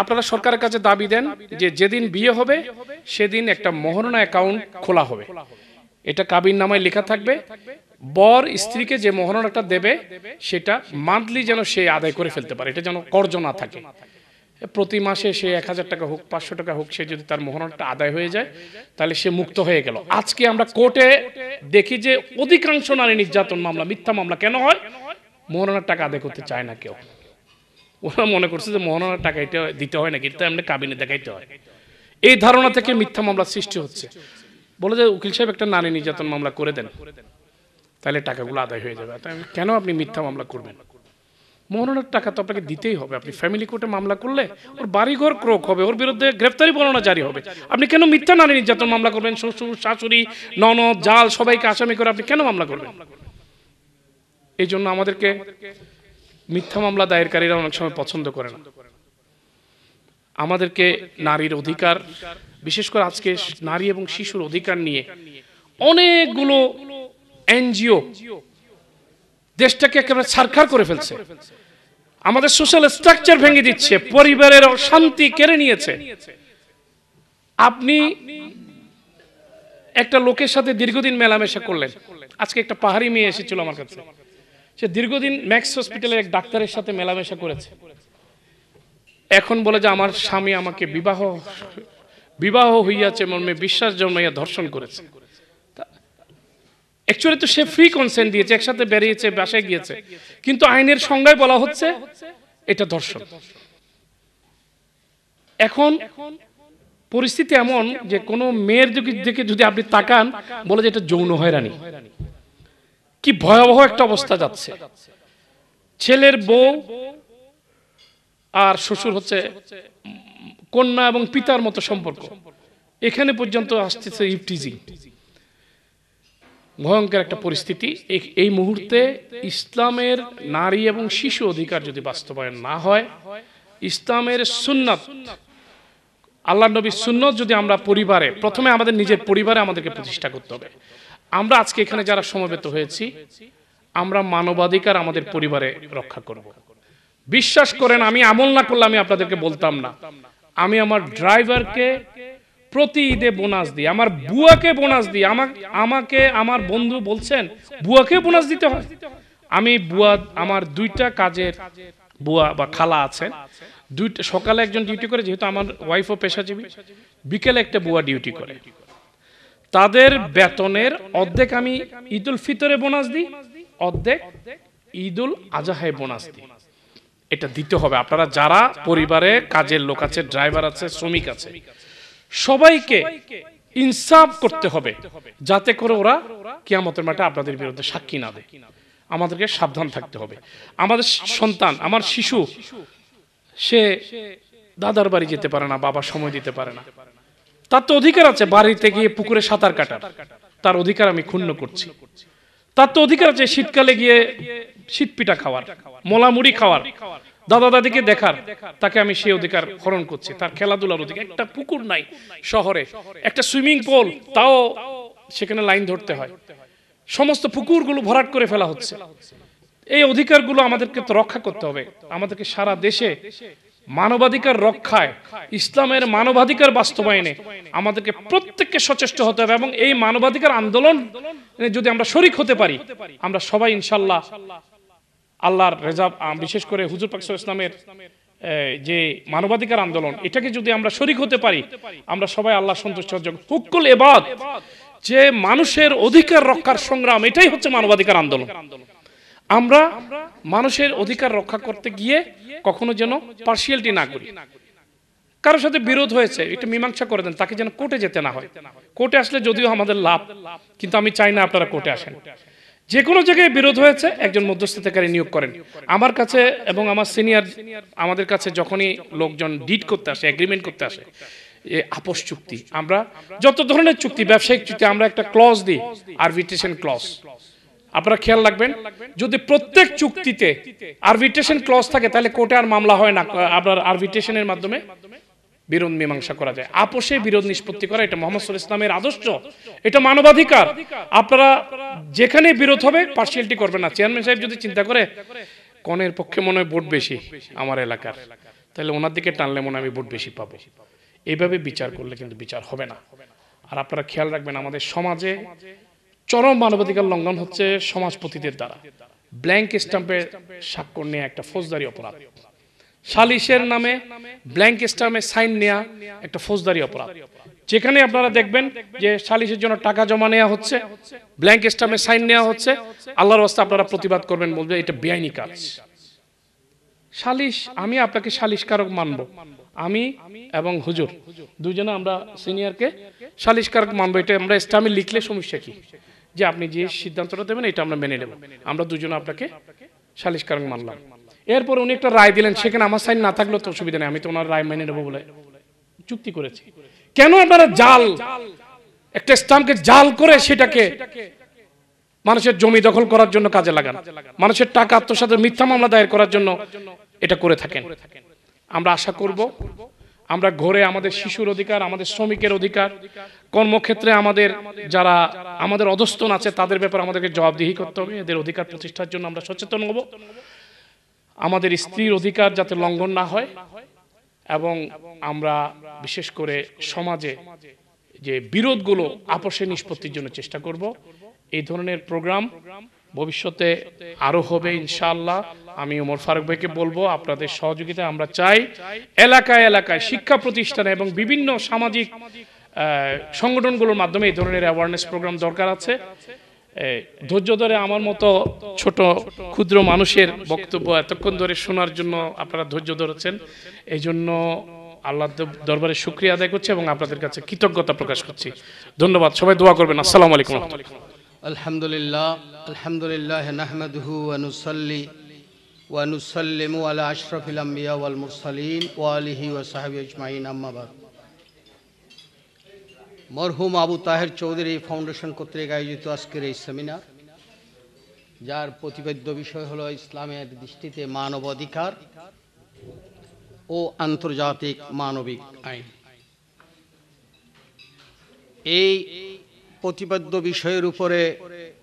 আপনারা সরকারের কাছে দাবি দেন যে যেদিন বিয়ে হবে সেদিন একটা মহারণা অ্যাকাউন্ট খোলা হবে এটা কাবির নামায় লেখা থাকবে বর স্ত্রীকে যে মোহরণাটা দেবে সেটা মান্থলি যেন সে আদায় করে ফেলতে পারে এটা যেন কর্জ না থাকে প্রতি মাসে সে এক হাজার টাকা হোক পাঁচশো টাকা হোক সে যদি তার মোহরণটা আদায় হয়ে যায় তাহলে সে মুক্ত হয়ে গেল আজকে আমরা কোর্টে দেখি যে অধিকাংশ নারী নির্যাতন মামলা মিথ্যা মামলা কেন হয় মোহরণার টাকা আদায় করতে চায় না কেউ ওরা মনে করছে যে মোহরণার টাকা এটা দিতে হয় না কিন্তু এমনি কাবিনে দেখাইতে হয় এই ধারণা থেকে মিথ্যা মামলা সৃষ্টি হচ্ছে বলে যে উকিল সাহেব একটা নারী নির্যাতন মামলা করে দেন তাহলে টাকাগুলো আদায় হয়ে যাবে কেন আপনি মিথ্যা মামলা করবেন মোহরানোর টাকা তো আপনাকে দিতেই হবে আপনি ফ্যামিলি কোর্টে মামলা করলে ওর বাড়িঘর ক্রোক হবে ওর বিরুদ্ধে গ্রেফতারি বর্ণনা জারি হবে আপনি কেন মিথ্যা নারী নির্যাতন মামলা করবেন শ্বশুর শাশুড়ি ননদ জাল সবাইকে আসামি করে আপনি কেন মামলা করবেন এই জন্য আমাদেরকে মিথ্যা মামলা দায়েরকারীরা অনেক সময় পছন্দ করে না আমাদেরকে নারীর অধিকার বিশেষ করে আজকে নারী এবং শিশুর অধিকার নিয়ে অনেকগুলো এনজিও দেশটাকে একেবারে ছারখার করে ফেলছে আমাদের সোশ্যাল স্ট্রাকচার ভেঙে দিচ্ছে পরিবারের অশান্তি কেড়ে নিয়েছে আপনি একটা লোকের সাথে দীর্ঘদিন মেলামেশা করলেন আজকে একটা পাহাড়ি মেয়ে এসেছিল আমার কাছে সে দীর্ঘদিন ম্যাক্স হসপিটালের এক ডাক্তারের সাথে মেলামেশা করেছে এখন বলে যে আমার স্বামী আমাকে বিবাহ বিবাহ হইয়াছে মর্মে বিশ্বাস জন্মাইয়া ধর্ষণ করেছে অ্যাকচুয়ালি তো সে ফ্রি কনসেন্ট দিয়েছে একসাথে বেরিয়েছে বাসায় গিয়েছে কিন্তু আইনের সংজ্ঞায় বলা হচ্ছে এটা ধর্ষণ এখন পরিস্থিতি এমন যে কোনো মেয়ের দিকে যদি আপনি তাকান বলে যে এটা যৌন হয়রানি কি ভয়াবহ একটা অবস্থা যাচ্ছে ছেলের বউ আর শ্বশুর হচ্ছে কন্যা এবং পিতার মতো সম্পর্ক এখানে পর্যন্ত আসতেছে ইফটিজি ভয়ঙ্কর একটা পরিস্থিতি এই মুহূর্তে ইসলামের নারী এবং শিশু অধিকার যদি বাস্তবায়ন না হয় ইসলামের সুন্নাত আল্লাহ নবীর সুন্নত যদি আমরা পরিবারে প্রথমে আমাদের নিজের পরিবারে আমাদেরকে প্রতিষ্ঠা করতে হবে আমরা আজকে এখানে যারা সমবেত হয়েছি আমরা মানবাধিকার আমাদের পরিবারে রক্ষা করব। বিশ্বাস করেন আমি আমল না করলে আমি আপনাদেরকে বলতাম না আমি আমার ড্রাইভারকে প্রতি ঈদে বোনাস দিই আমার বুয়াকে বোনাস দিই আমার আমাকে আমার বন্ধু বলছেন বুয়াকে বোনাস দিতে হয় আমি বুয়া আমার দুইটা কাজের বুয়া বা খালা আছেন দুইটা সকালে একজন ডিউটি করে যেহেতু আমার ওয়াইফও পেশাজীবী বিকেলে একটা বুয়া ডিউটি করে তাদের বেতনের অর্ধেক আমি ঈদুল ফিতরে বোনাস দিই অর্ধেক ঈদুল আজাহায় বোনাস দিই এটা দিতে হবে আপনারা যারা পরিবারে কাজের লোক আছে ড্রাইভার আছে শ্রমিক আছে সবাইকে ইনসাফ করতে হবে যাতে করে ওরা কিয়ামতের মাঠে আপনাদের বিরুদ্ধে সাক্ষী না দেয় আমাদেরকে সাবধান থাকতে হবে আমাদের সন্তান আমার শিশু সে দাদার বাড়ি যেতে পারে না বাবা সময় দিতে পারে না তার তো অধিকার আছে বাড়িতে গিয়ে পুকুরে সাঁতার কাটার তার অধিকার আমি ক্ষুণ্ণ করছি তার তো অধিকার আছে শীতকালে গিয়ে শীত পিঠা খাওয়ার মোলামুড়ি খাওয়ার দাদা দাদিকে দেখার তাকে আমি সেই অধিকার হরণ করছি তার খেলাধুলার অধিকার একটা পুকুর নাই শহরে একটা সুইমিং পুল তাও সেখানে লাইন ধরতে হয় সমস্ত পুকুরগুলো ভরাট করে ফেলা হচ্ছে এই অধিকারগুলো আমাদেরকে তো রক্ষা করতে হবে আমাদেরকে সারা দেশে মানবাধিকার রক্ষায় ইসলামের মানবাধিকার বাস্তবায়নে আমাদেরকে প্রত্যেককে সচেষ্ট হতে হবে এবং এই মানবাধিকার আন্দোলন যদি আমরা শরিক হতে পারি আমরা সবাই ইনশাল্লাহ আল্লাহর রেজাব বিশেষ করে হুজুর পাকসু ইসলামের যে মানবাধিকার আন্দোলন এটাকে যদি আমরা শরিক হতে পারি আমরা সবাই আল্লাহ সন্তুষ্ট হুকুল এবাদ যে মানুষের অধিকার রক্ষার সংগ্রাম এটাই হচ্ছে মানবাধিকার আন্দোলন আমরা মানুষের অধিকার রক্ষা করতে গিয়ে কখনো যেন পার্সিয়ালিটি না করি কারোর সাথে বিরোধ হয়েছে একটু মীমাংসা করে দেন তাকে যেন কোর্টে যেতে না হয় কোর্টে আসলে যদিও আমাদের লাভ কিন্তু আমি চাই না আপনারা কোর্টে আসেন যে কোনো জায়গায় বিরোধ হয়েছে একজন মধ্যস্থতাকারী নিয়োগ করেন আমার কাছে এবং আমার সিনিয়র আমাদের কাছে যখনই লোকজন ডিট করতে আসে এগ্রিমেন্ট করতে আসে এ আপোষ চুক্তি আমরা যত ধরনের চুক্তি ব্যবসায়িক চুক্তি আমরা একটা ক্লজ দিই আরবিট্রেশন ক্লজ আপনারা খেয়াল রাখবেন যদি প্রত্যেক চুক্তিতে আরবিট্রেশন ক্লজ থাকে তাহলে কোর্টে আর মামলা হয় না আপনার আরবিট্রেশনের মাধ্যমে বিরোধ মীমাংসা করা যায় আপোষে বিরোধ নিষ্পত্তি করা এটা মোহাম্মদ ইসলামের আদর্শ এটা মানবাধিকার আপনারা যেখানে বিরোধ হবে পার্সিয়ালটি করবেন না চেয়ারম্যান সাহেব যদি চিন্তা করে কনের পক্ষে মনে হয় ভোট বেশি আমার এলাকার তাহলে ওনার দিকে টানলে মনে আমি ভোট বেশি পাবো এইভাবে বিচার করলে কিন্তু বিচার হবে না আর আপনারা খেয়াল রাখবেন আমাদের সমাজে চরম মানবাধিকার লঙ্ঘন হচ্ছে সমাজপতিদের দ্বারা ব্ল্যাঙ্ক স্ট্যাম্পের স্বাক্ষর নিয়ে একটা ফৌজদারি অপরাধ সালিশের নামে ব্ল্যাঙ্ক স্টামে সাইন নেওয়া একটা ফৌজদারি অপরাধ যেখানে আপনারা দেখবেন যে সালিশের জন্য টাকা জমা নেওয়া হচ্ছে ব্ল্যাঙ্ক স্টামে সাইন নেওয়া হচ্ছে আল্লাহর অবস্থা আপনারা প্রতিবাদ করবেন বলবে এটা বেআইনি কাজ সালিশ আমি আপনাকে সালিশকারক মানব আমি এবং হুজুর দুজনে আমরা সিনিয়রকে সালিশকারক মানব এটা আমরা স্টামে লিখলে সমস্যা কি যে আপনি যে সিদ্ধান্তটা দেবেন এটা আমরা মেনে নেব আমরা দুজনে আপনাকে সালিশকারক মানলাম এরপর উনি একটা রায় দিলেন সেখানে আমার সাইন না থাকলে তো অসুবিধা নেই আমি তো ওনার রায় মেনে নেবো বলে চুক্তি করেছি কেন আপনারা জাল একটা স্টাম্পকে জাল করে সেটাকে মানুষের জমি দখল করার জন্য কাজে লাগান মানুষের টাকা আত্মসাতের মিথ্যা মামলা দায়ের করার জন্য এটা করে থাকেন আমরা আশা করব আমরা ঘরে আমাদের শিশুর অধিকার আমাদের শ্রমিকের অধিকার কর্মক্ষেত্রে আমাদের যারা আমাদের অধস্তন আছে তাদের ব্যাপারে আমাদেরকে জবাবদিহি করতে হবে এদের অধিকার প্রতিষ্ঠার জন্য আমরা সচেতন হব আমাদের স্ত্রীর অধিকার যাতে লঙ্ঘন না হয় এবং আমরা বিশেষ করে সমাজে যে বিরোধগুলো আপোষে নিষ্পত্তির জন্য চেষ্টা করব এই ধরনের প্রোগ্রাম ভবিষ্যতে আরও হবে ইনশাল্লাহ আমি ওমর ফারুক ভাইকে বলবো আপনাদের সহযোগিতা আমরা চাই এলাকায় এলাকায় শিক্ষা প্রতিষ্ঠানে এবং বিভিন্ন সামাজিক সংগঠনগুলোর মাধ্যমে এই ধরনের অ্যাওয়ারনেস প্রোগ্রাম দরকার আছে ধৈর্য ধরে আমার মতো ছোট ক্ষুদ্র মানুষের বক্তব্য এতক্ষণ ধরে শোনার জন্য আপনারা ধৈর্য ধরেছেন এই জন্য আল্লাহ দরবারে শুক্রিয়া আদায় করছি এবং আপনাদের কাছে কৃতজ্ঞতা প্রকাশ করছি ধন্যবাদ সবাই দোয়া করবেন আসসালামু আলাইকুম আলহামদুলিল্লাহ আলহামদুলিল্লাহ নাহমাদুহু ওয়ানুসাল্লি ওয়ানুসাল্লিমু আলা আশরাফিল আম্বিয়া ওয়াল মুরসালিন ওয়া আলিহি ওয়া সাহবিহি আজমাইন আম্মা বাদ মরহুম আবু তাহের চৌধুরী ফাউন্ডেশন কর্তৃক আয়োজিত আজকের এই সেমিনার যার প্রতিপাদ্য বিষয় হল ইসলামের দৃষ্টিতে মানবাধিকার ও আন্তর্জাতিক মানবিক আইন এই প্রতিপাদ্য বিষয়ের উপরে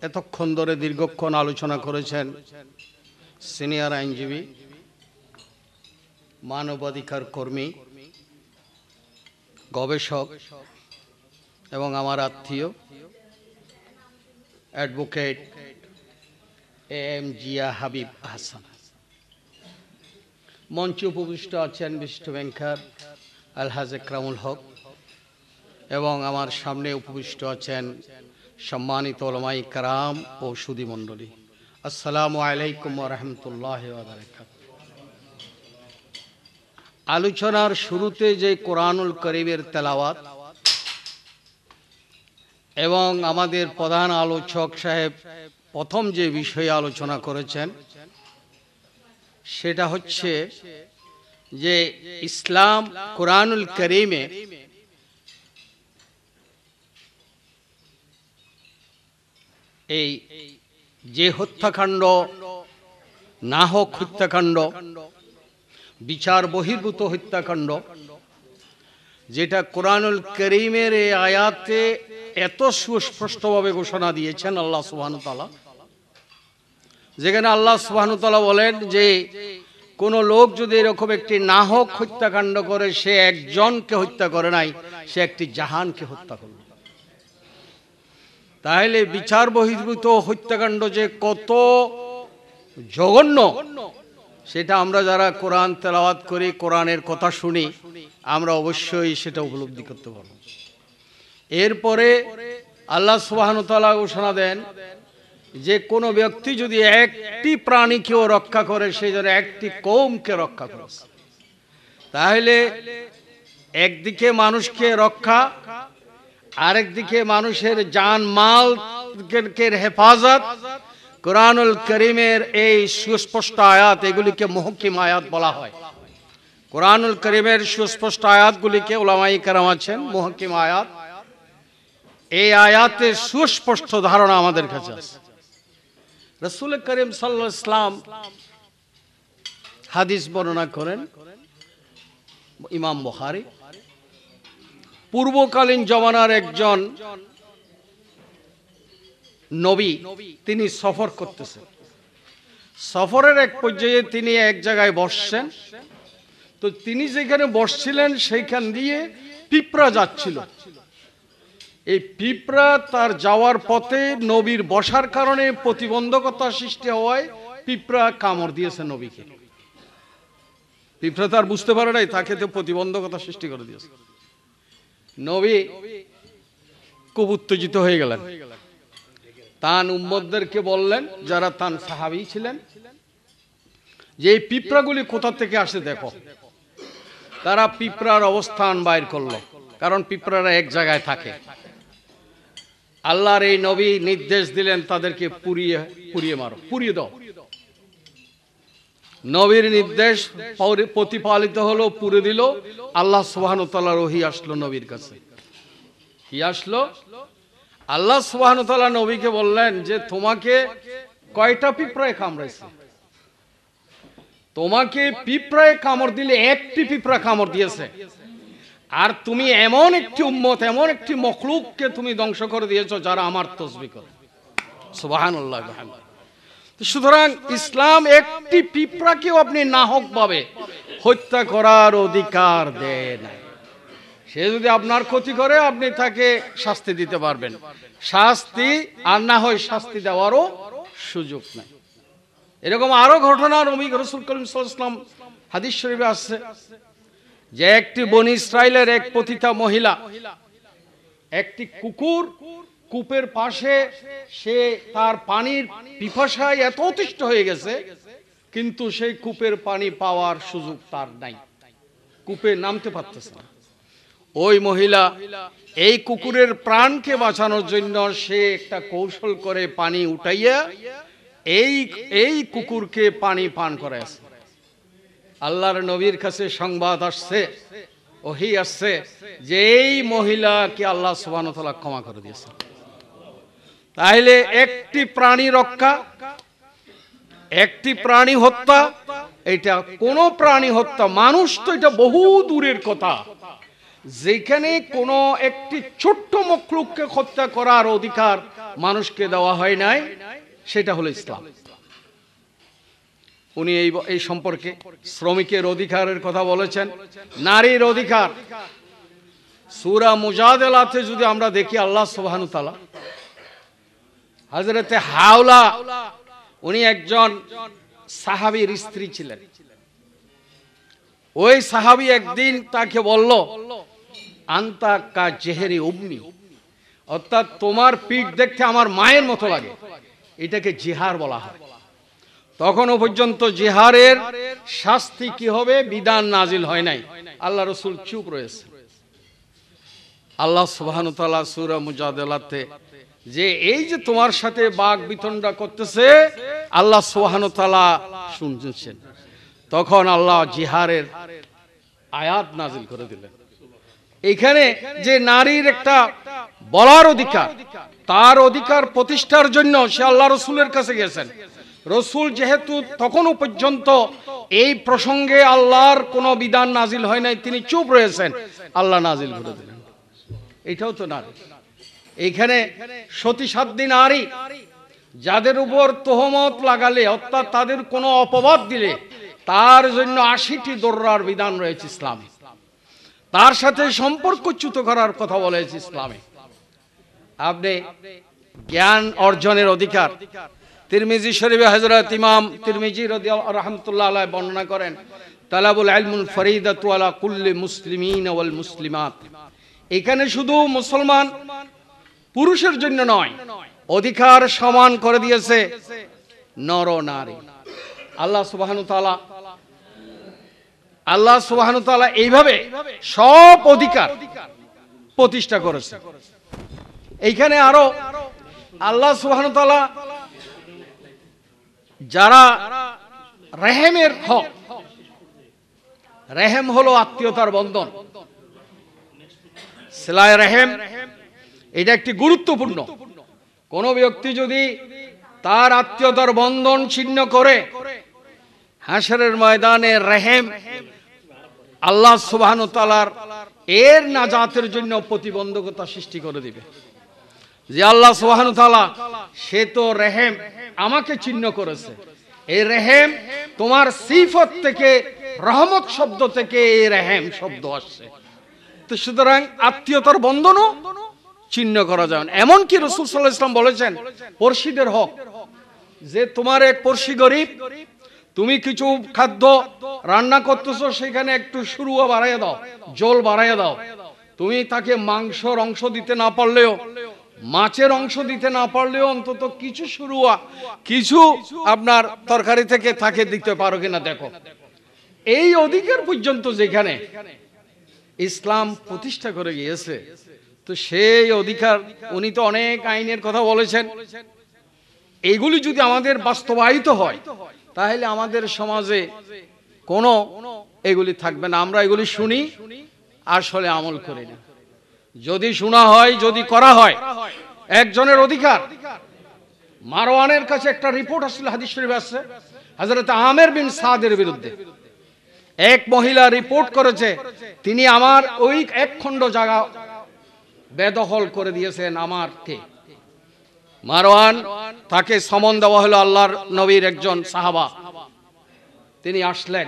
এতক্ষণ ধরে দীর্ঘক্ষণ আলোচনা করেছেন সিনিয়র আইনজীবী মানবাধিকার কর্মী গবেষক এবং আমার আত্মীয় advocate A M Zia Habib Hasan মঞ্চে উপবিষ্ট আছেন বিশিষ্ট ব্যাংকার আলহাজ একরামুল হক এবং আমার সামনে উপবিষ্ট আছেন সম্মানিত ওলমাই কারাম ও সুদীমণ্ডলী আসসালামু আলাইকুম রহমতুল্লাহ আলোচনার শুরুতে যে কোরআনুল করিমের তেলাওয়াত এবং আমাদের প্রধান আলোচক সাহেব প্রথম যে বিষয়ে আলোচনা করেছেন সেটা হচ্ছে যে ইসলাম কোরআনুল করিমে এই যে হত্যাকাণ্ড না হোক হত্যাকাণ্ড বিচার বহির্ভূত হত্যাকাণ্ড যেটা কোরআনুল করিমের এই আয়াতে এত সুস্পষ্টভাবে ঘোষণা দিয়েছেন আল্লাহ সুবাহতালা যেখানে আল্লাহ সুবাহতালা বলেন যে কোন লোক যদি এরকম একটি নাহক হত্যাকাণ্ড করে সে একজনকে হত্যা করে নাই সে একটি জাহানকে হত্যা করল তাহলে বিচার বহির্ভূত হত্যাকাণ্ড যে কত জঘন্য সেটা আমরা যারা কোরআন তেলাওয়াত করি কোরআনের কথা শুনি আমরা অবশ্যই সেটা উপলব্ধি করতে পারবো এরপরে আল্লাহ সুবাহনতলা ঘোষণা দেন যে কোনো ব্যক্তি যদি একটি প্রাণীকেও রক্ষা করে সেই জন্য একটি কৌমকে রক্ষা করে তাহলে একদিকে মানুষকে রক্ষা আরেকদিকে মানুষের যান মাল হেফাজত কোরআনুল করিমের এই সুস্পষ্ট আয়াত এগুলিকে মহকিম আয়াত বলা হয় কোরআনুল করিমের সুস্পষ্ট আয়াতগুলিকে ওলামাই কেরাম আছেন মহকিম আয়াত এই আয়াতের সুস্পষ্ট ধারণা আমাদের কাছে আছে রসুল করিম সাল্লা ইসলাম হাদিস বর্ণনা করেন ইমাম বহারি পূর্বকালীন জমানার একজন নবী তিনি সফর করতেছেন সফরের এক পর্যায়ে তিনি এক জায়গায় বসছেন তো তিনি যেখানে বসছিলেন সেইখান দিয়ে পিঁপড়া যাচ্ছিল এই পিঁপড়া তার যাওয়ার পথে নবীর বসার কারণে প্রতিবন্ধকতা সৃষ্টি হওয়ায় পিঁপড়া কামড় দিয়েছে নবীকে পিঁপড়া তার বুঝতে পারে নাই তাকে তো প্রতিবন্ধকতা সৃষ্টি করে দিয়েছে নবী খুব উত্তেজিত হয়ে গেলেন তান উম্মদদেরকে বললেন যারা তান সাহাবি ছিলেন যে এই পিঁপড়াগুলি কোথা থেকে আসে দেখো তারা পিঁপড়ার অবস্থান বাইর করলো কারণ পিঁপড়ারা এক জায়গায় থাকে আল্লাহর এই নবী নির্দেশ দিলেন তাদেরকে পুড়িয়ে পুড়িয়ে মারো পুড়িয়ে দাও নবীর নির্দেশ প্রতিপালিত হলো পুড়ে দিল আল্লাহ সোহানতলা রহি আসলো নবীর কাছে কি আসলো আল্লাহ সোহানতলা নবীকে বললেন যে তোমাকে কয়টা পিঁপড়ায় কামড়াইছে তোমাকে পিঁপড়ায় কামড় দিলে একটি পিঁপড়া কামড় দিয়েছে আর তুমি এমন একটি উম্মত এমন একটি মখলুককে তুমি ধ্বংস করে দিয়েছো যারা আমার তসবি করে সুতরাং ইসলাম একটি পিঁপড়াকেও আপনি নাহক ভাবে হত্যা করার অধিকার দেয় না সে যদি আপনার ক্ষতি করে আপনি তাকে শাস্তি দিতে পারবেন শাস্তি আর না হয় শাস্তি দেওয়ারও সুযোগ নাই এরকম আরো ঘটনা রমিক রসুল করিম সাল্লাম হাদিস শরীফে আসছে যে একটি বন ইসরায়েলের এক পতিতা মহিলা একটি কুকুর কূপের পাশে সে তার পানির পিপাসায় এত অতিষ্ঠ হয়ে গেছে কিন্তু সেই কূপের পানি পাওয়ার সুযোগ তার নাই কূপে নামতে পারতেছে না ওই মহিলা এই কুকুরের প্রাণকে বাঁচানোর জন্য সে একটা কৌশল করে পানি উঠাইয়া এই এই কুকুরকে পানি পান করাইছে আল্লাহর নবীর কাছে সংবাদ আসছে ওহি আসছে যে এই মহিলাকে আল্লাহ সুবাহতলা ক্ষমা করে দিয়েছে তাহলে একটি প্রাণী রক্ষা একটি প্রাণী হত্যা এটা কোন প্রাণী হত্যা মানুষ তো এটা বহু দূরের কথা যেখানে কোন একটি ছোট্ট মখলুককে হত্যা করার অধিকার মানুষকে দেওয়া হয় নাই সেটা হলো ইসলাম উনি এই এই সম্পর্কে শ্রমিকের অধিকারের কথা বলেছেন নারীর অধিকার সুরা মুজাদেলাতে যদি আমরা দেখি আল্লাহ সোহানু তালা হাজরতে হাওলা উনি একজন সাহাবির স্ত্রী ছিলেন ওই সাহাবি একদিন তাকে বলল আন্তা কা জেহেরি উম্মি অর্থাৎ তোমার পিঠ দেখতে আমার মায়ের মতো লাগে এটাকে জিহার বলা হয় তখনও পর্যন্ত জিহারের শাস্তি কি হবে বিধান নাজিল হয় নাই আল্লাহ রসুল চুপ রয়েছে আল্লাহ সুবাহানুতালা সুরা মুজাদেলাতে যে এই যে তোমার সাথে বাঘ বিতণ্ডা করতেছে আল্লাহ সুবাহানুতালা শুনছেন তখন আল্লাহ জিহারের আয়াত নাজিল করে দিলেন এখানে যে নারীর একটা বলার অধিকার তার অধিকার প্রতিষ্ঠার জন্য সে আল্লাহ রসুলের কাছে গেছেন রসুল যেহেতু তখনও পর্যন্ত এই প্রসঙ্গে আল্লাহর কোনো বিধান নাজিল হয় নাই তিনি চুপ রয়েছেন আল্লাহ নাজিল করে দিলেন এটাও তো নারী এইখানে সতী সাত দিন আরই যাদের উপর তোহমত লাগালে অর্থাৎ তাদের কোনো অপবাদ দিলে তার জন্য আশিটি দোররার বিধান রয়েছে ইসলামে তার সাথে সম্পর্কচ্যুত করার কথা বলেছে ইসলামে আপনি জ্ঞান অর্জনের অধিকার তিরমিজি শরীফে হজরত ইমাম তিরমিজি রদি রহমতুল্লাহ আলাই বর্ণনা করেন তালাবুল আলমুল ফরিদাতুয়ালা কুল্লি মুসলিমিন ওয়াল মুসলিমাত এখানে শুধু মুসলমান পুরুষের জন্য নয় অধিকার সমান করে দিয়েছে নর নারী আল্লাহ সুবাহানু তালা আল্লাহ সুবাহানু তালা এইভাবে সব অধিকার প্রতিষ্ঠা করেছে এইখানে আরো আল্লাহ সুবাহানু তালা যারা রেহেমের হক রেহেম হলো আত্মীয়তার বন্ধন সেলাই রেহেম এটা একটি গুরুত্বপূর্ণ কোনো ব্যক্তি যদি তার আত্মীয়তার বন্ধন ছিন্ন করে হাসরের ময়দানে রেহেম আল্লাহ সুবাহন তালার এর জাতের জন্য প্রতিবন্ধকতা সৃষ্টি করে দিবে যে আল্লাহ সুবাহন সে তো রেহেম আমাকে চিহ্ন করেছে এই রেহেম তোমার সিফত থেকে রহমত শব্দ থেকে এই রেহেম শব্দ আসছে তো সুতরাং আত্মীয়তার বন্ধন চিহ্ন করা যায় এমনকি রসুল সাল্লাহ ইসলাম বলেছেন পড়শিদের হক যে তোমার এক পড়শি গরিব তুমি কিছু খাদ্য রান্না করতেছো সেখানে একটু শুরুয়া বাড়াইয়া দাও জল বাড়াইয়া দাও তুমি তাকে মাংসর অংশ দিতে না পারলেও মাছের অংশ দিতে না পারলেও অন্তত কিছু শুরু কিছু আপনার তরকারি থেকে থাকে দিতে পারো কিনা দেখো এই অধিকার পর্যন্ত যেখানে ইসলাম প্রতিষ্ঠা করে গিয়েছে তো সেই অধিকার উনি তো অনেক আইনের কথা বলেছেন এইগুলি যদি আমাদের বাস্তবায়িত হয় তাহলে আমাদের সমাজে কোনো এগুলি থাকবে না আমরা এগুলি শুনি আসলে আমল করি না যদি শোনা হয় যদি করা হয় একজনের অধিকার মারওয়ানের কাছে একটা রিপোর্ট আসছিল হাদিস শরীফ আছে হাজরত আমের বিন সাদের বিরুদ্ধে এক মহিলা রিপোর্ট করেছে তিনি আমার ওই এক খণ্ড জায়গা বেদখল করে দিয়েছেন আমার কে মারওয়ান তাকে সমন দেওয়া হলো আল্লাহর নবীর একজন সাহাবা তিনি আসলেন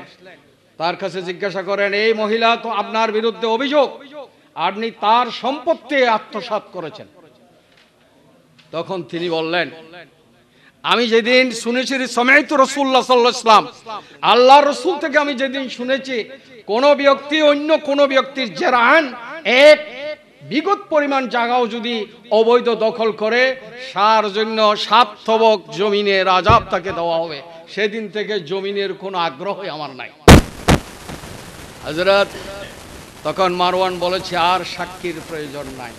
তার কাছে জিজ্ঞাসা করেন এই মহিলা তো আপনার বিরুদ্ধে অভিযোগ আপনি তার সম্পত্তি আত্মসাত করেছেন তখন তিনি বললেন আমি যেদিন শুনেছি সমেত রসুল্লা সাল্লাম আল্লাহ রসুল থেকে আমি যেদিন শুনেছি কোন ব্যক্তি অন্য কোন ব্যক্তির জেরান এক বিগত পরিমাণ জায়গাও যদি অবৈধ দখল করে সার জন্য সার্থবক জমিনে রাজাব তাকে দেওয়া হবে সেদিন থেকে জমিনের কোনো আগ্রহ আমার নাই হাজরত তখন মারওয়ান বলেছে আর সাক্ষীর প্রয়োজন নাই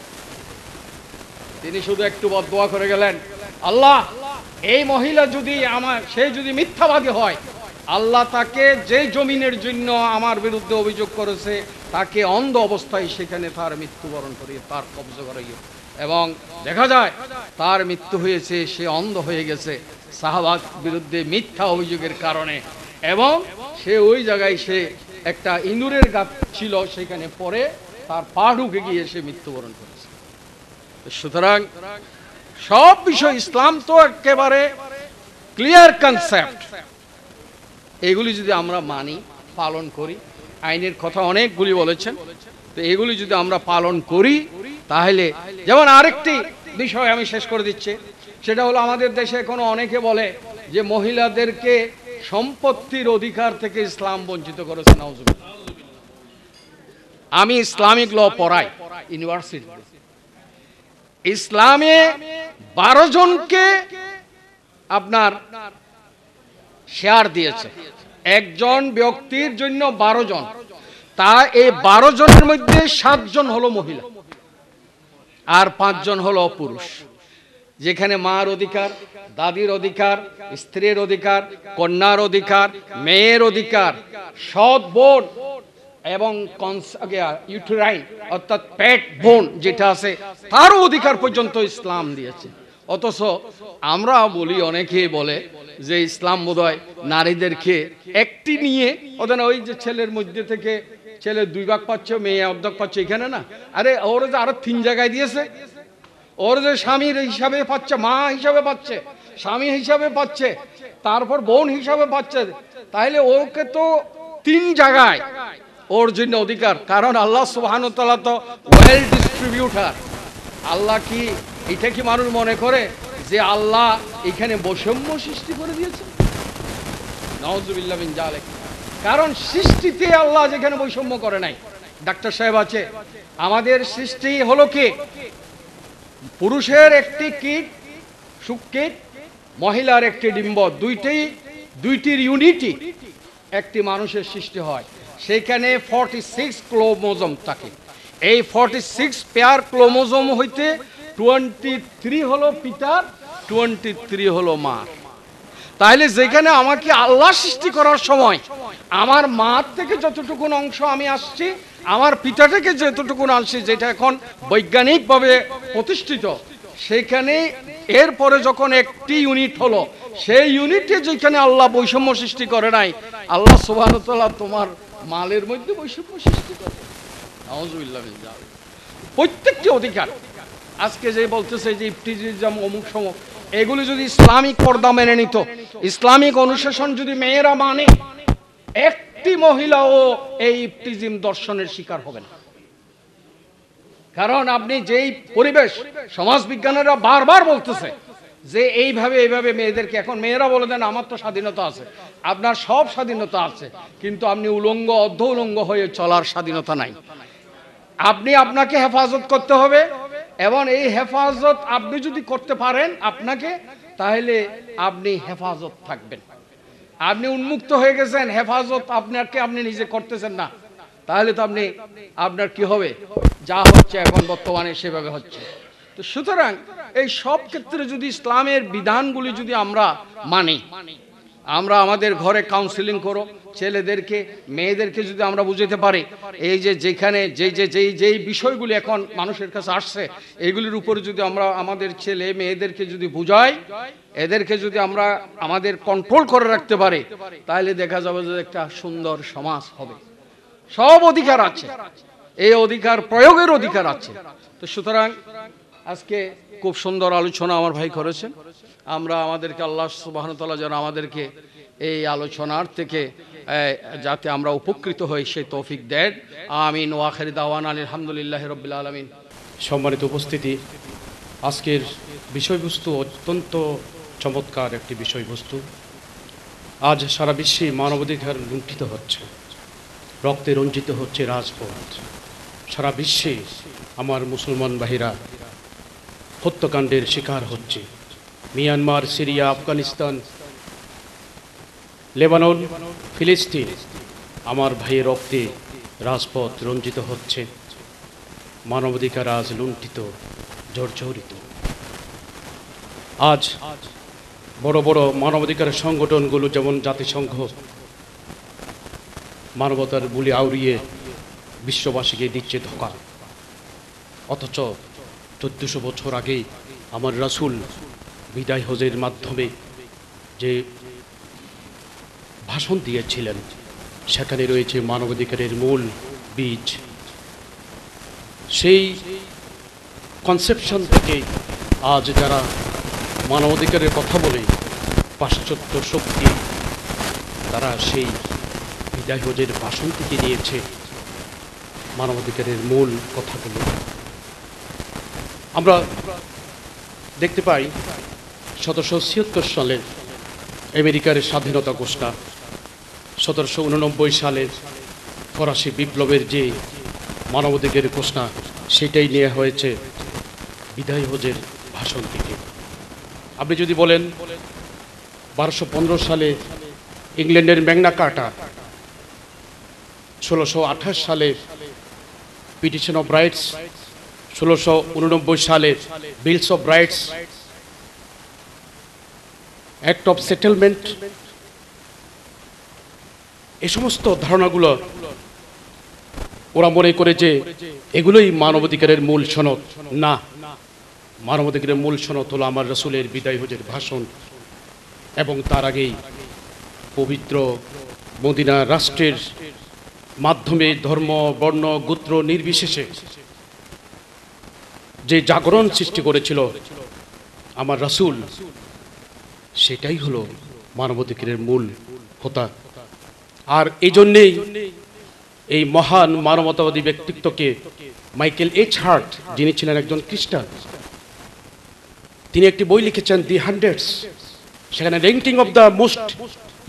তিনি শুধু একটু বদোয়া করে গেলেন আল্লাহ এই মহিলা যদি আমার সে যদি মিথ্যাবাদী হয় আল্লাহ তাকে যে জমিনের জন্য আমার বিরুদ্ধে অভিযোগ করেছে তাকে অন্ধ অবস্থায় সেখানে তার মৃত্যুবরণ করিয়ে তার কবজা করাইয়ে এবং দেখা যায় তার মৃত্যু হয়েছে সে অন্ধ হয়ে গেছে শাহবাগ বিরুদ্ধে মিথ্যা অভিযোগের কারণে এবং সে ওই জায়গায় সে একটা ইঁদুরের গাছ ছিল সেখানে পরে তার পা ঢুকে গিয়ে সে মৃত্যুবরণ করে সুতরাং সব বিষয় ইসলাম তো একেবারে ক্লিয়ার কনসেপ্ট এগুলি যদি আমরা মানি পালন করি আইনের কথা অনেকগুলি বলেছেন তো এগুলি যদি আমরা পালন করি তাহলে যেমন আরেকটি বিষয় আমি শেষ করে দিচ্ছি সেটা হলো আমাদের দেশে এখনো অনেকে বলে যে মহিলাদেরকে সম্পত্তির অধিকার থেকে ইসলাম বঞ্চিত করেছে আমি ইসলামিক ল পড়াই ইউনিভার্সিটি ইসলামে বারো জনকে আপনার শেয়ার দিয়েছে একজন ব্যক্তির জন্য বারো জন তা এই বারো জনের মধ্যে সাতজন হলো মহিলা আর পাঁচজন হলো পুরুষ যেখানে মার অধিকার দাদির অধিকার স্ত্রীর অধিকার কন্যার অধিকার মেয়ের অধিকার সৎ বোন এবং ইউটেরাইন অর্থাৎ পেট বোন যেটা আছে তারও অধিকার পর্যন্ত ইসলাম দিয়েছে অথচ আমরা বলি অনেকে বলে যে ইসলাম বোধহয় নারীদেরকে একটি নিয়ে ওদের ওই যে ছেলের মধ্যে থেকে ছেলে দুই ভাগ পাচ্ছে মেয়ে অর্ধেক পাচ্ছে এখানে না আরে ওর যে আরো তিন জায়গায় দিয়েছে ওর যে স্বামীর হিসাবে পাচ্ছে মা হিসাবে পাচ্ছে স্বামী হিসাবে পাচ্ছে তারপর বোন হিসাবে পাচ্ছে তাহলে ওকে তো তিন জায়গায় ওর জন্য অধিকার কারণ আল্লাহ সুবাহানুতলা তো ওয়েল ডিস্ট্রিবিউটার আল্লাহ কি এটা কি মানুষ মনে করে যে আল্লাহ এখানে বৈষম্য সৃষ্টি করে দিয়েছে নওয়াজুবিল্লা বিন জালেক কারণ সৃষ্টিতে আল্লাহ যেখানে বৈষম্য করে নাই ডাক্তার সাহেব আছে আমাদের সৃষ্টি হলো কি পুরুষের একটি কিট সুকিট মহিলার একটি ডিম্ব দুইটি দুইটির ইউনিটি একটি মানুষের সৃষ্টি হয় সেইখানে ফর্টি সিক্স ক্লোমোজম থাকে এই ফর্টি সিক্স পেয়ার ক্লোমোজম হইতে টোয়েন্টি থ্রি হলো পিতার টোয়েন্টি থ্রি হলো মার তাহলে যেখানে আমাকে আল্লাহ সৃষ্টি করার সময় আমার মার থেকে যতটুকু অংশ আমি আসছি আমার পিতা থেকে যতটুকু আসছি যেটা এখন বৈজ্ঞানিকভাবে প্রতিষ্ঠিত সেখানে এরপরে যখন একটি ইউনিট হলো সেই ইউনিটে যেখানে আল্লাহ বৈষম্য সৃষ্টি করে নাই আল্লাহ সুবাহ তোমার মালের মধ্যে বৈষম্য সৃষ্টি করে প্রত্যেকটি অধিকার আজকে যে বলতেছে যে ইফটিজিজম অমুক সমুক এগুলি যদি ইসলামিক পর্দা মেনে নিত ইসলামিক অনুশাসন যদি মেয়েরা মানে একটি মহিলাও এই ইফটিজিম দর্শনের শিকার হবে না কারণ আপনি যেই পরিবেশ সমাজ বিজ্ঞানীরা বারবার বলতেছে যে এইভাবে এইভাবে মেয়েদেরকে এখন মেয়েরা বলে দেন আমার তো স্বাধীনতা আছে আপনার সব স্বাধীনতা আছে কিন্তু আপনি উলঙ্গ অর্ধ উলঙ্গ হয়ে চলার স্বাধীনতা নাই আপনি আপনাকে হেফাজত করতে হবে এবং এই হেফাজত আপনি যদি করতে পারেন আপনাকে তাহলে আপনি হেফাজত থাকবেন আপনি উন্মুক্ত হয়ে গেছেন হেফাজত আপনাকে আপনি নিজে করতেছেন না তাহলে তো আপনি আপনার কি হবে যা হচ্ছে এখন বর্তমানে সেভাবে হচ্ছে তো সুতরাং এই সব ক্ষেত্রে যদি ইসলামের বিধানগুলি যদি আমরা মানি আমরা আমাদের ঘরে কাউন্সিলিং করো ছেলেদেরকে মেয়েদেরকে যদি আমরা বুঝাতে পারি এই যে যেখানে যে যে যেই যেই বিষয়গুলি এখন মানুষের কাছে আসছে এগুলির উপরে যদি আমরা আমাদের ছেলে মেয়েদেরকে যদি বুঝাই এদেরকে যদি আমরা আমাদের কন্ট্রোল করে রাখতে পারি তাহলে দেখা যাবে যে একটা সুন্দর সমাজ হবে সব অধিকার আছে এই অধিকার প্রয়োগের অধিকার আছে তো সুতরাং আজকে খুব সুন্দর আলোচনা আমার ভাই করেছেন আমরা আমাদেরকে আল্লাহ সুবাহনতলা যেন আমাদেরকে এই আলোচনার থেকে যাতে আমরা উপকৃত হই সেই তৌফিক দেন আমিন ওয়াখের দাওয়ান আলহামদুলিল্লাহ রবিল আলমিন সম্মানিত উপস্থিতি আজকের বিষয়বস্তু অত্যন্ত চমৎকার একটি বিষয়বস্তু আজ সারা বিশ্বে মানবাধিকার লুণ্ঠিত হচ্ছে রক্তে রঞ্জিত হচ্ছে রাজপথ সারা বিশ্বে আমার মুসলমান বাহিরা হত্যাকাণ্ডের শিকার হচ্ছে মিয়ানমার সিরিয়া আফগানিস্তান লেবানন ফিলিস্তিন আমার ভাইয়ের রক্তে রাজপথ রঞ্জিত হচ্ছে মানবাধিকার আজ লুণ্ঠিত জর্জরিত আজ বড় বড় মানবাধিকার সংগঠনগুলো যেমন জাতিসংঘ মানবতার বুলি আউরিয়ে বিশ্ববাসীকে দিচ্ছে ধোকা অথচ চোদ্দশো বছর আগে আমার রাসুল বিদায় হজের মাধ্যমে যে ভাষণ দিয়েছিলেন সেখানে রয়েছে মানবাধিকারের মূল বীজ সেই কনসেপশন থেকে আজ যারা মানবাধিকারের কথা বলে পাশ্চাত্য শক্তি তারা সেই বিদায় হজের ভাষণ থেকে নিয়েছে মানবাধিকারের মূল কথাগুলো আমরা দেখতে পাই সতেরোশো ছিয়াত্তর সালের আমেরিকার স্বাধীনতা ঘোষণা সতেরোশো উননব্বই সালের ফরাসি বিপ্লবের যে মানবাধিকার ঘোষণা সেটাই নেওয়া হয়েছে বিদায় হজের ভাষণ থেকে আপনি যদি বলেন বারোশো পনেরো সালে ইংল্যান্ডের ম্যাংনা কাটা ষোলোশো আঠাশ সালে পিটিশন অফ রাইটস ষোলোশো উননব্বই সালের bills of rights act of settlement এ সমস্ত ধারণাগুলো ওরা মনে করে যে এগুলোই মানবাধিকারের মূল সনদ না মানবাধিকারের মূল সনদ হলো আমার রসুলের বিদায় হজের ভাষণ এবং তার আগেই পবিত্র মদিনা রাষ্ট্রের মাধ্যমে ধর্ম বর্ণ গোত্র নির্বিশেষে যে জাগরণ সৃষ্টি করেছিল আমার রাসুল সেটাই হলো মানবাধিকারের মূল হোতা আর এই জন্যেই এই মহান মানবতাবাদী ব্যক্তিত্বকে মাইকেল এইচ হার্ট যিনি ছিলেন একজন খ্রিস্টান তিনি একটি বই লিখেছেন দি হান্ড্রেডস সেখানে ranking of the most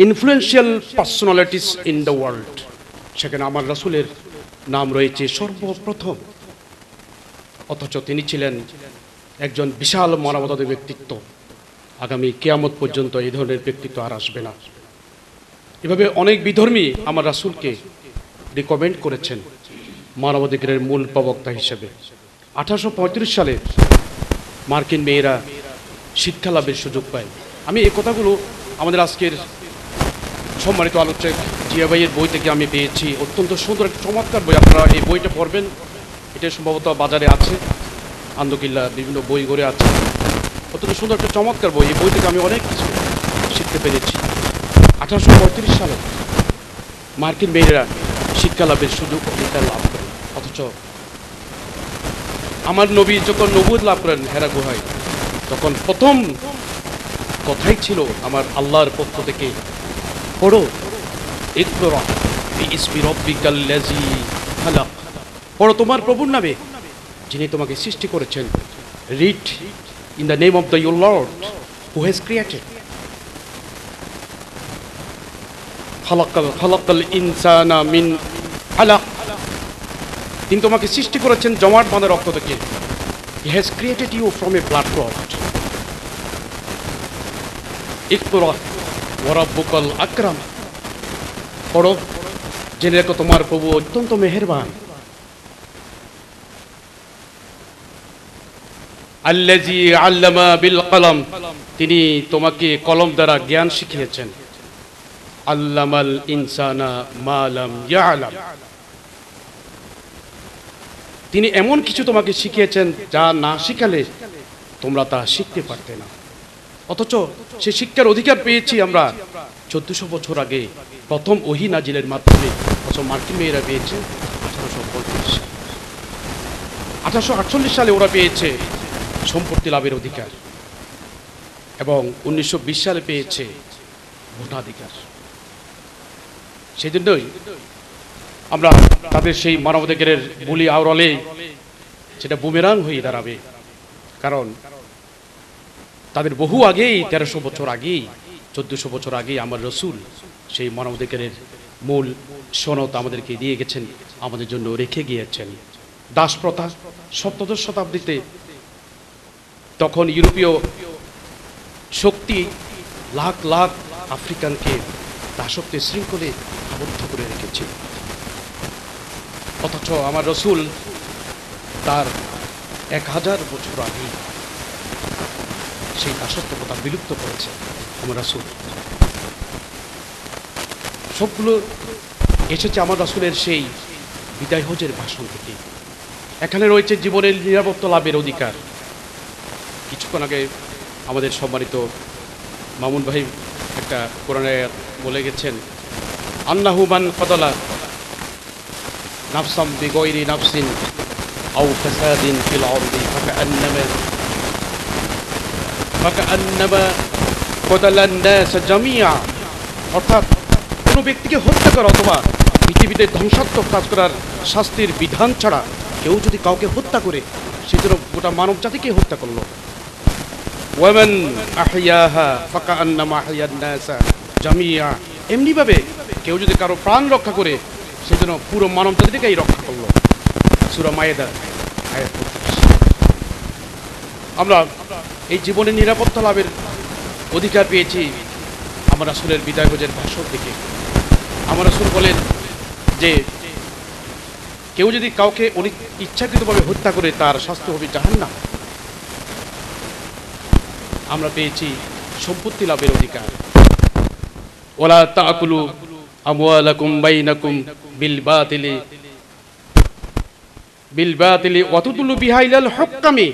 influential personalities in the world সেখানে আমার রাসুলের নাম রয়েছে সর্বপ্রথম অথচ তিনি ছিলেন একজন বিশাল মানবতাদের ব্যক্তিত্ব আগামী কেয়ামত পর্যন্ত এই ধরনের ব্যক্তিত্ব আর আসবে না এভাবে অনেক বিধর্মী আমার রাসুলকে রিকমেন্ড করেছেন মানবাধিকারের মূল প্রবক্তা হিসেবে আঠারোশো পঁয়ত্রিশ সালে মার্কিন মেয়েরা শিক্ষা লাভের সুযোগ পায় আমি এই কথাগুলো আমাদের আজকের সম্মানিত আলোচক জিয়া ভাইয়ের বই থেকে আমি পেয়েছি অত্যন্ত সুন্দর একটা চমৎকার বই আপনারা এই বইটা পড়বেন এটা সম্ভবত বাজারে আছে আন্দকিল্লা বিভিন্ন বই গড়ে আছে অত্যন্ত সুন্দর একটা চমৎকার বই এই বই থেকে আমি অনেক কিছু শিখতে পেরেছি আঠারোশো পঁয়ত্রিশ সালে মার্কিন মেয়েরা শিক্ষা লাভের সুযোগ অধিকার লাভ করেন অথচ আমার নবী যখন নবুদ লাভ করেন হেরা গুহায় তখন প্রথম কথাই ছিল আমার আল্লাহর পক্ষ থেকে পড়ো ইকরা বিজ্ঞান লেজি খালা পড়ো তোমার প্রভুর নামে যিনি তোমাকে সৃষ্টি করেছেন read in the name of the your lord who has created খলাকাল ইনসানা তিনি তোমাকে সৃষ্টি করেছেন জমাট বাঁধা রক্ত থেকে he has created you from a blood clot ইকরা ওরাব্বুকাল আকরাম পড়ো জেনে রেখো তোমার প্রভু অত্যন্ত মেহেরবান আল্লাজি আল্লামা বিল কলম তিনি তোমাকে কলম দ্বারা জ্ঞান শিখিয়েছেন আল্লামাল ইনসানা মালাম ইয়ালাম তিনি এমন কিছু তোমাকে শিখিয়েছেন যা না শিখালে তোমরা তা শিখতে পারতে না অথচ সে শিক্ষার অধিকার পেয়েছি আমরা চোদ্দশো বছর আগে প্রথম ওহি নাজিলের মাধ্যমে অথচ মার্কিন মেয়েরা পেয়েছে আঠারোশো পঁয়ত্রিশ আঠারোশো আটচল্লিশ সালে ওরা পেয়েছে সম্পত্তি লাভের অধিকার এবং উনিশশো সালে পেয়েছে ভোটাধিকার সেই জন্যই আমরা তাদের সেই মানবাধিকারের বুলি আওড়ালে সেটা বুমেরাং হয়ে দাঁড়াবে কারণ তাদের বহু আগেই তেরোশো বছর আগেই চোদ্দশো বছর আগেই আমার রসুল সেই মানবাধিকারের মূল সনদ আমাদেরকে দিয়ে গেছেন আমাদের জন্য রেখে গিয়েছেন দাস প্রথা সপ্তদশ শতাব্দীতে তখন ইউরোপীয় শক্তি লাখ লাখ আফ্রিকানকে দাসত্বের শৃঙ্খলে আবদ্ধ করে রেখেছে অথচ আমার রসুল তার এক হাজার বছর আগে সেই দাসত্বতা বিলুপ্ত করেছে আমার রসুল সবগুলো এসেছে আমার রাসুলের সেই বিদায় হজের ভাষণ থেকে এখানে রয়েছে জীবনের নিরাপত্তা লাভের অধিকার কিছুক্ষণ আগে আমাদের সম্মানিত মামুন ভাই একটা কোরআনে বলে গেছেন আন্নাহুমান কদলা নাফসাম বিগৈরি নাফসিন আউ ফাসাদিন ফিল অর্থাৎ কোনো ব্যক্তিকে হত্যা করা অথবা পৃথিবীতে ধ্বংসাত্মক কাজ করার শাস্তির বিধান ছাড়া কেউ যদি কাউকে হত্যা করে সেজন্য গোটা মানব জাতিকে হত্যা করলো ওয়ামান আহিয়াহা ফাকা আন্নামা আহিয়ান নাসা জামিয়া এমনিভাবে কেউ যদি কারো প্রাণ রক্ষা করে সেজন্য পুরো মানব জাতিকেই রক্ষা করলো সুরা মায়েদা আমরা এই জীবনের নিরাপত্তা লাভের অধিকার পেয়েছি আমার আসলের বিদায় বোঝের ভাষণ থেকে আমার আসল বলেন যে কেউ যদি কাউকে অনেক ইচ্ছাকৃতভাবে হত্যা করে তার শাস্তি হবে না আমরা পেয়েছি সম্পত্তি লাভের অধিকার ওলা তাকুলু আমুয়ালাকুম বাইনাকুম বিল বাতিলি বিল বাতিলি ওয়াতুতুলু বিহাইলাল হক্কামি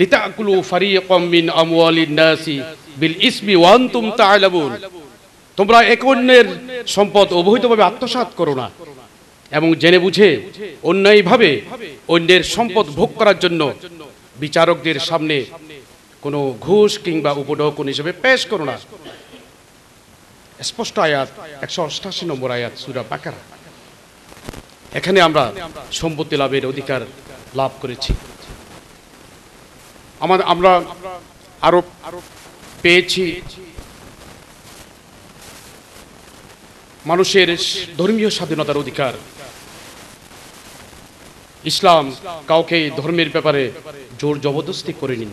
লিতাকুলু ফারিয়াকাম মিন আমওয়ালিন নাসি বিল ইসমি ওয়া আনতুম তা'লামুন তোমরা এক অন্যের সম্পদ অবহিতভাবে আত্মসাৎ করো না এবং জেনে বুঝে অন্যায়ভাবে অন্যের সম্পদ ভোগ করার জন্য বিচারকদের সামনে কোনো ঘুষ কিংবা উপঢৌকন হিসেবে পেশ করো না স্পষ্ট আয়াত একশো অষ্টাশি নম্বর আয়াত সুরা বাকারা এখানে আমরা সম্পত্তি লাভের অধিকার লাভ করেছি আমাদের আমরা আরো পেয়েছি মানুষের ধর্মীয় স্বাধীনতার অধিকার ইসলাম কাউকে ধর্মের ব্যাপারে জোর জবরদস্তি করে নিন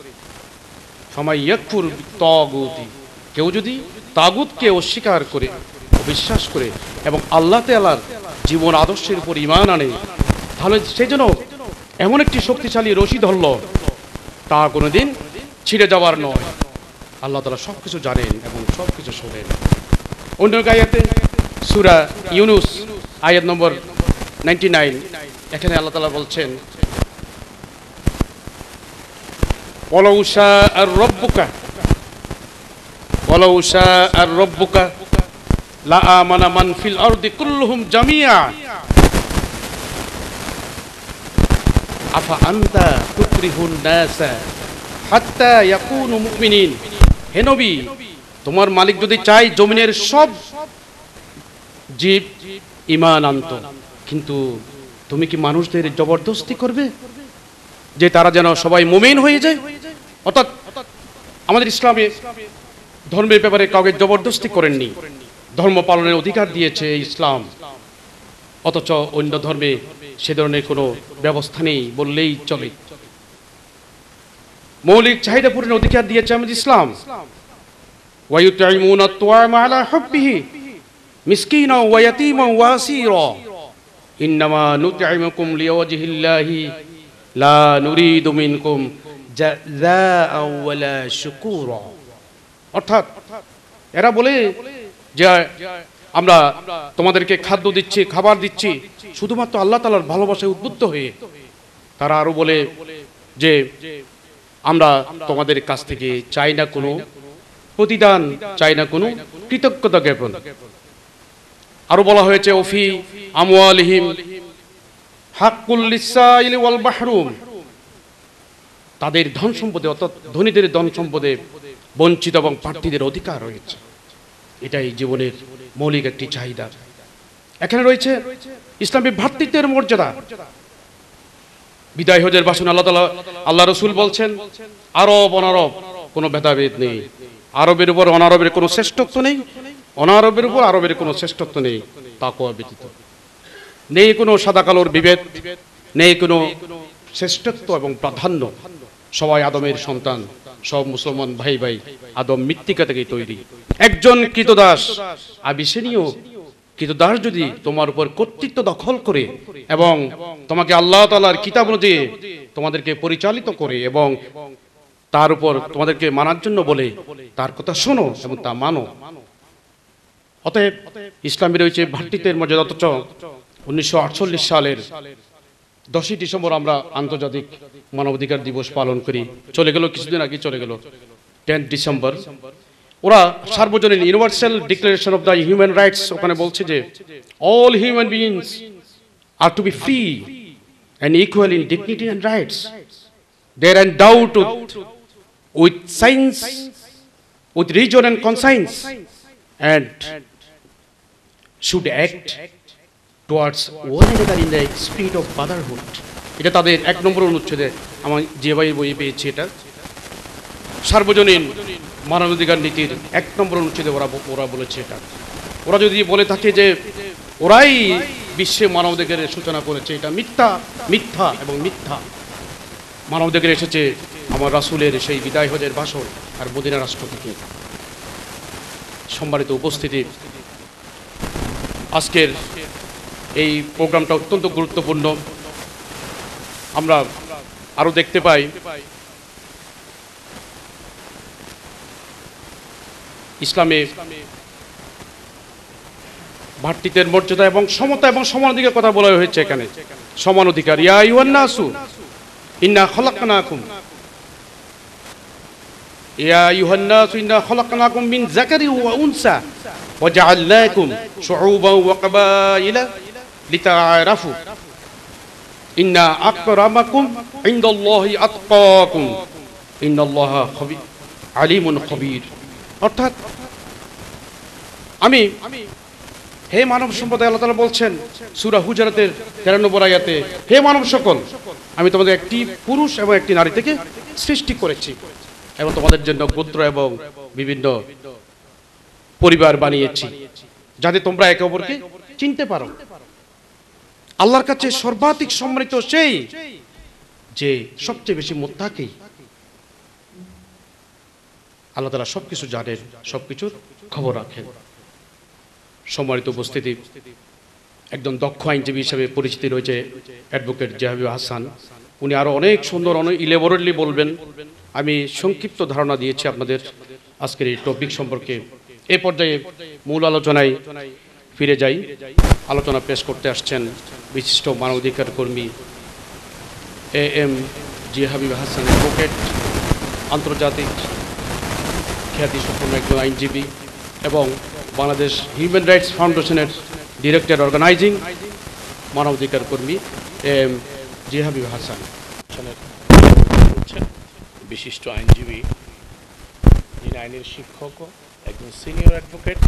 সময় ইয়কফুর কেউ যদি তাগুতকে অস্বীকার করে বিশ্বাস করে এবং আল্লাহ তালার জীবন আদর্শের উপর ইমান আনে তাহলে সেই জন্য এমন একটি শক্তিশালী রশি ধরল তা কোনোদিন ছিঁড়ে যাওয়ার নয় আল্লাহ তালা সব কিছু জানেন এবং সব কিছু শোনেন অন্য গায়াতে সুরা ইউনুস আয়াত নম্বর নাইনটি নাইন এখানে আল্লাহ তালা বলছেন পলৌষা আর রব্বুকা পলৌষা আর রব্বুকা লা আমানা মানফিল তোমার মালিক যদি চাই জমিনের সব জীব ইমান আনত কিন্তু তুমি কি মানুষদের জবরদস্তি করবে যে তারা যেন সবাই মুমিন হয়ে যায় অর্থাৎ আমাদের ইসলামে ধর্মের ব্যাপারে কাউকে জবরদস্তি করেননি ধর্ম পালনের অধিকার দিয়েছে ইসলাম অথচ অন্য ধর্মে সে ধরনের কোনো ব্যবস্থা নেই বললেই চলে মৌলিক চাহিদা পূরণের অধিকার দিয়েছে আমাদের ইসলাম মিসকিনা ওয়াতিমা ইন্নামা নুতআইমুকুম লিওয়াজহিল্লাহি লা নুরিদু মিনকুম অর্থাৎ এরা বলে যে আমরা তোমাদেরকে খাদ্য দিচ্ছি খাবার দিচ্ছি শুধুমাত্র আল্লাহ তালার ভালোবাসায় উদ্বুদ্ধ হয়ে তারা আরো বলে যে আমরা তোমাদের কাছ থেকে চাই না কোনো প্রতিদান চাই না কোনো কৃতজ্ঞতা জ্ঞাপন আরো বলা হয়েছে ওফি আমওয়ালিহিম তাদের ধন সম্পদে অর্থাৎ ধনীদের ধন সম্পদে বঞ্চিত এবং প্রার্থীদের অধিকার রয়েছে এটাই জীবনের মৌলিক একটি চাহিদা এখানে রয়েছে ইসলামী ভ্রাতৃত্বের মর্যাদা বিদায় হজের বাসন আল্লাহ তালা আল্লাহ রসুল বলছেন আরব অনারব কোনো ভেদাভেদ নেই আরবের উপর অনারবের কোনো শ্রেষ্ঠত্ব নেই অনারবের উপর আরবের কোনো শ্রেষ্ঠত্ব নেই তাকোয়া ব্যতীত নেই কোনো সাদাকালোর বিভেদ নেই কোনো শ্রেষ্ঠত্ব এবং প্রাধান্য সবাই আদমের সন্তান সব মুসলমান ভাই ভাই আদম মৃত্তিকা থেকে তৈরি একজন কৃতদাস আবিসেনীয় কৃতদাস যদি তোমার উপর কর্তৃত্ব দখল করে এবং তোমাকে আল্লাহ তালার কিতাব দিয়ে তোমাদেরকে পরিচালিত করে এবং তার উপর তোমাদেরকে মানার জন্য বলে তার কথা শোনো এবং তা মানো অতএব ইসলামী রয়েছে ভাতৃত্বের মর্যাদা অথচ উনিশশো সালের দশই ডিসেম্বর আমরা আন্তর্জাতিক মানবাধিকার দিবস পালন করি চলে গেল কিছুদিন আগে চলে গেল টেন ডিসেম্বর ওরা সার্বজনীন universal declaration of the human rights ওখানে বলছে যে all human beings are to be free and equal in dignity and rights they're endowed with science with reason and conscience and should act towards one another in the spirit of এটা তাদের এক নম্বর অনুচ্ছেদে আমার ভাইয়ের বইয়ে পেয়েছি এটা সার্বজনীন মানবাধিকার নীতির এক নম্বর অনুচ্ছেদে ওরা ওরা বলেছে এটা ওরা যদি বলে থাকে যে ওরাই বিশ্বে মানবাধিকারের সূচনা করেছে এটা মিথ্যা মিথ্যা এবং মিথ্যা মানবাধিকার এসেছে আমার রাসুলের সেই বিদায় হজের ভাষণ আর মদিনা রাষ্ট্র থেকে সম্মানিত উপস্থিতি আজকের এই প্রোগ্রামটা অত্যন্ত গুরুত্বপূর্ণ আমরা আরও দেখতে পাই ইসলামে ভাতৃত্বের মর্যাদা এবং সমতা এবং সমান অধিকার কথা বলা হয়েছে এখানে সমান অধিকার ইয়া ইউয়ান্নাসু ইন্না ইয়া ইন্না মিন ওয়া উনসা ওয়া শুউবা ওয়া কাবাইলা লিতারাফু ইন্না আকরামাকুম ইন্দাল্লাহি আতকাকুম খবি আলিমুন খবির অর্থাৎ আমি হে মানব আল্লাহ তালা বলছেন সুরা হুজারাতের আয়াতে হে মানব সকল আমি তোমাদের একটি পুরুষ এবং একটি নারী থেকে সৃষ্টি করেছি এবং তোমাদের জন্য গোত্র এবং বিভিন্ন পরিবার বানিয়েছি যাতে তোমরা একে অপরকে চিনতে পারো আল্লাহর কাছে সর্বাধিক সম্মানিত সেই যে সবচেয়ে বেশি মোত্তাকেই আল্লাহ তারা সবকিছু জানেন সবকিছুর খবর রাখেন সম্মানিত উপস্থিতি একজন দক্ষ আইনজীবী হিসেবে পরিচিতি রয়েছে অ্যাডভোকেট জাহাবিউ হাসান উনি আরও অনেক সুন্দর অনেক ইলেবরেটলি বলবেন আমি সংক্ষিপ্ত ধারণা দিয়েছি আপনাদের আজকের এই টপিক সম্পর্কে এ পর্যায়ে মূল আলোচনায় ফিরে যাই আলোচনা পেশ করতে আসছেন বিশিষ্ট মানবাধিকার কর্মী A M G Habib Hasan advocate আন্তর্জাতিক খ্যাতি সম্পন্ন একজন আইনজীবী এবং বাংলাদেশ হিউম্যান রাইটস ফাউন্ডেশনের ডিরেক্টর অর্গানাইজিং মানবাধিকার কর্মী A M G Habib Hasan বিশিষ্ট আইনজীবী যিনি আইনের শিক্ষক একজন সিনিয়র অ্যাডভোকেট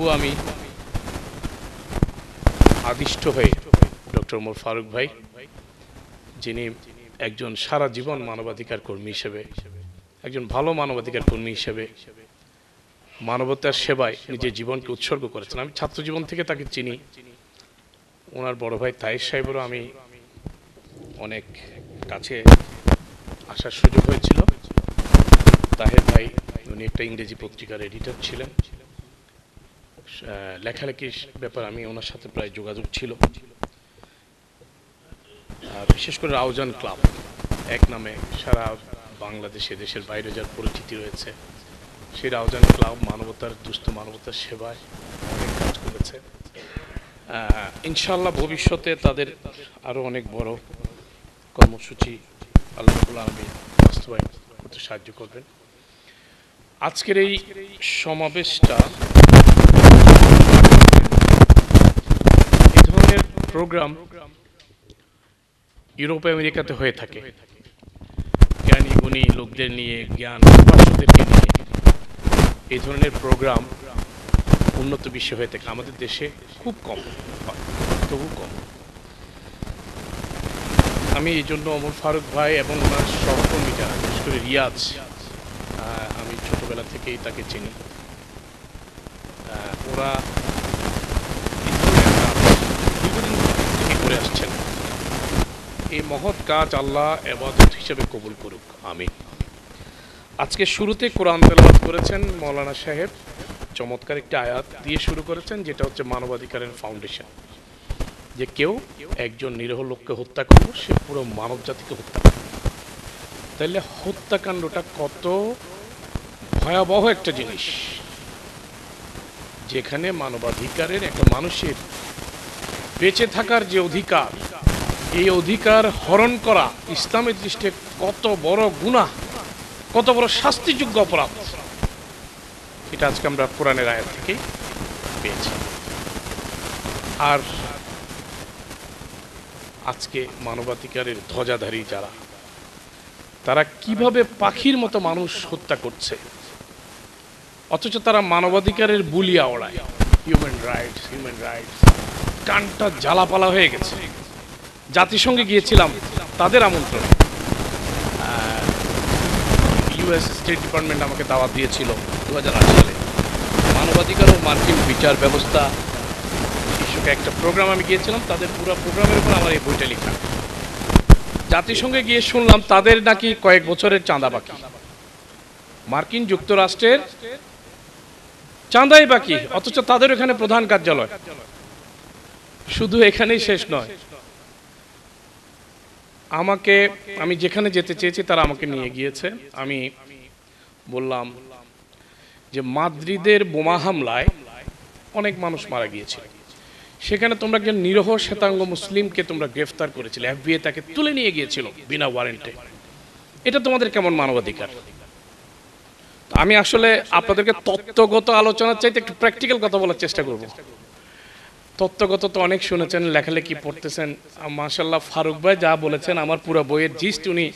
তবু আমি আদিষ্ট হয়ে ডক্টর মোর ফারুক ভাই যিনি একজন সারা জীবন মানবাধিকার কর্মী হিসেবে একজন ভালো মানবাধিকার কর্মী হিসেবে মানবতার সেবায় নিজের জীবনকে উৎসর্গ করেছেন আমি ছাত্র জীবন থেকে তাকে চিনি ওনার বড় ভাই তাইর সাহেবেরও আমি অনেক কাছে আসার সুযোগ হয়েছিল তাহের ভাই উনি একটা ইংরেজি পত্রিকার এডিটর ছিলেন লেখালেখির ব্যাপার আমি ওনার সাথে প্রায় যোগাযোগ ছিল বিশেষ করে রাউজান ক্লাব এক নামে সারা বাংলাদেশে দেশের বাইরে যার পরিচিতি রয়েছে সেই রাউজান ক্লাব মানবতার দুস্থ মানবতার সেবায় অনেক কাজ করেছে ইনশাল্লাহ ভবিষ্যতে তাদের আরও অনেক বড় কর্মসূচি আল্লাহ আমি বাস্তবায়ন করতে সাহায্য করবেন আজকের এই সমাবেশটা এই ধরনের প্রোগ্রাম ইউরোপ আমেরিকাতে হয়ে থাকে জ্ঞানী গুণী লোকদের নিয়ে জ্ঞান নিয়ে এই ধরনের প্রোগ্রাম উন্নত বিশ্বে হয়ে থাকে আমাদের দেশে খুব কম তবু কম আমি এই জন্য অমর ফারুক ভাই এবং ওনার সহকর্মীরা বিশেষ করে রিয়াজ ছোটবেলা থেকেই তাকে চিনি ওরা দীর্ঘদিন থেকে করে আসছেন এই মহৎ কাজ আল্লাহ এবাদত হিসেবে কবুল করুক আমি আজকে শুরুতে কোরআন তেলবাদ করেছেন মৌলানা সাহেব চমৎকার একটি আয়াত দিয়ে শুরু করেছেন যেটা হচ্ছে মানবাধিকারের ফাউন্ডেশন যে কেউ একজন নিরহ লোককে হত্যা করব সে পুরো মানব জাতিকে হত্যা করবে তাহলে হত্যাকাণ্ডটা কত ভয়াবহ একটা জিনিস যেখানে মানবাধিকারের একটা মানুষের বেঁচে থাকার যে অধিকার এই অধিকার হরণ করা ইসলামের দৃষ্টে কত বড় গুণা কত বড় শাস্তিযোগ্য অপরাধ এটা আজকে আমরা কোরআনের আয়ের থেকে পেয়েছি আর আজকে মানবাধিকারের ধ্বজাধারী যারা তারা কিভাবে পাখির মতো মানুষ হত্যা করছে অথচ তারা মানবাধিকারের বুলিয়া ওড়ায় হিউম্যান রাইটস হিউম্যান রাইটস কানটা জ্বালাপালা হয়ে গেছে জাতিসংঘে গিয়েছিলাম তাদের আমন্ত্রণ ইউএস স্টেট ডিপার্টমেন্ট আমাকে দাওয়াত দিয়েছিল দু হাজার আট সালে মানবাধিকার ও মার্কিন বিচার ব্যবস্থা শীর্ষক একটা প্রোগ্রাম আমি গিয়েছিলাম তাদের পুরো প্রোগ্রামের উপর আমার এই বইটা লেখা জাতিসংঘে গিয়ে শুনলাম তাদের নাকি কয়েক বছরের চাঁদা বাকি মার্কিন যুক্তরাষ্ট্রের চাঁদাই বাকি অথচ তাদের এখানে প্রধান কার্যালয় শুধু এখানেই শেষ নয় আমাকে আমি যেখানে যেতে চেয়েছি তারা আমাকে নিয়ে গিয়েছে আমি বললাম যে মাদ্রিদের বোমা হামলায় অনেক মানুষ মারা গিয়েছিল সেখানে তোমরা একজন নিরহ শ্বেতাঙ্গ মুসলিমকে তোমরা গ্রেফতার করেছিলে এফবিএ তাকে তুলে নিয়ে গিয়েছিল বিনা ওয়ারেন্টে এটা তোমাদের কেমন মানবাধিকার আমি আসলে আপনাদেরকে তত্ত্বগত আলোচনার চাইতে একটু প্র্যাকটিক্যাল কথা বলার চেষ্টা করব তত্ত্বগত তো অনেক শুনেছেন লেখালেখি পড়তেছেন মাশাল্লাহ ফারুক ভাই যা বলেছেন আমার পুরো বইয়ের জিস্ট উনি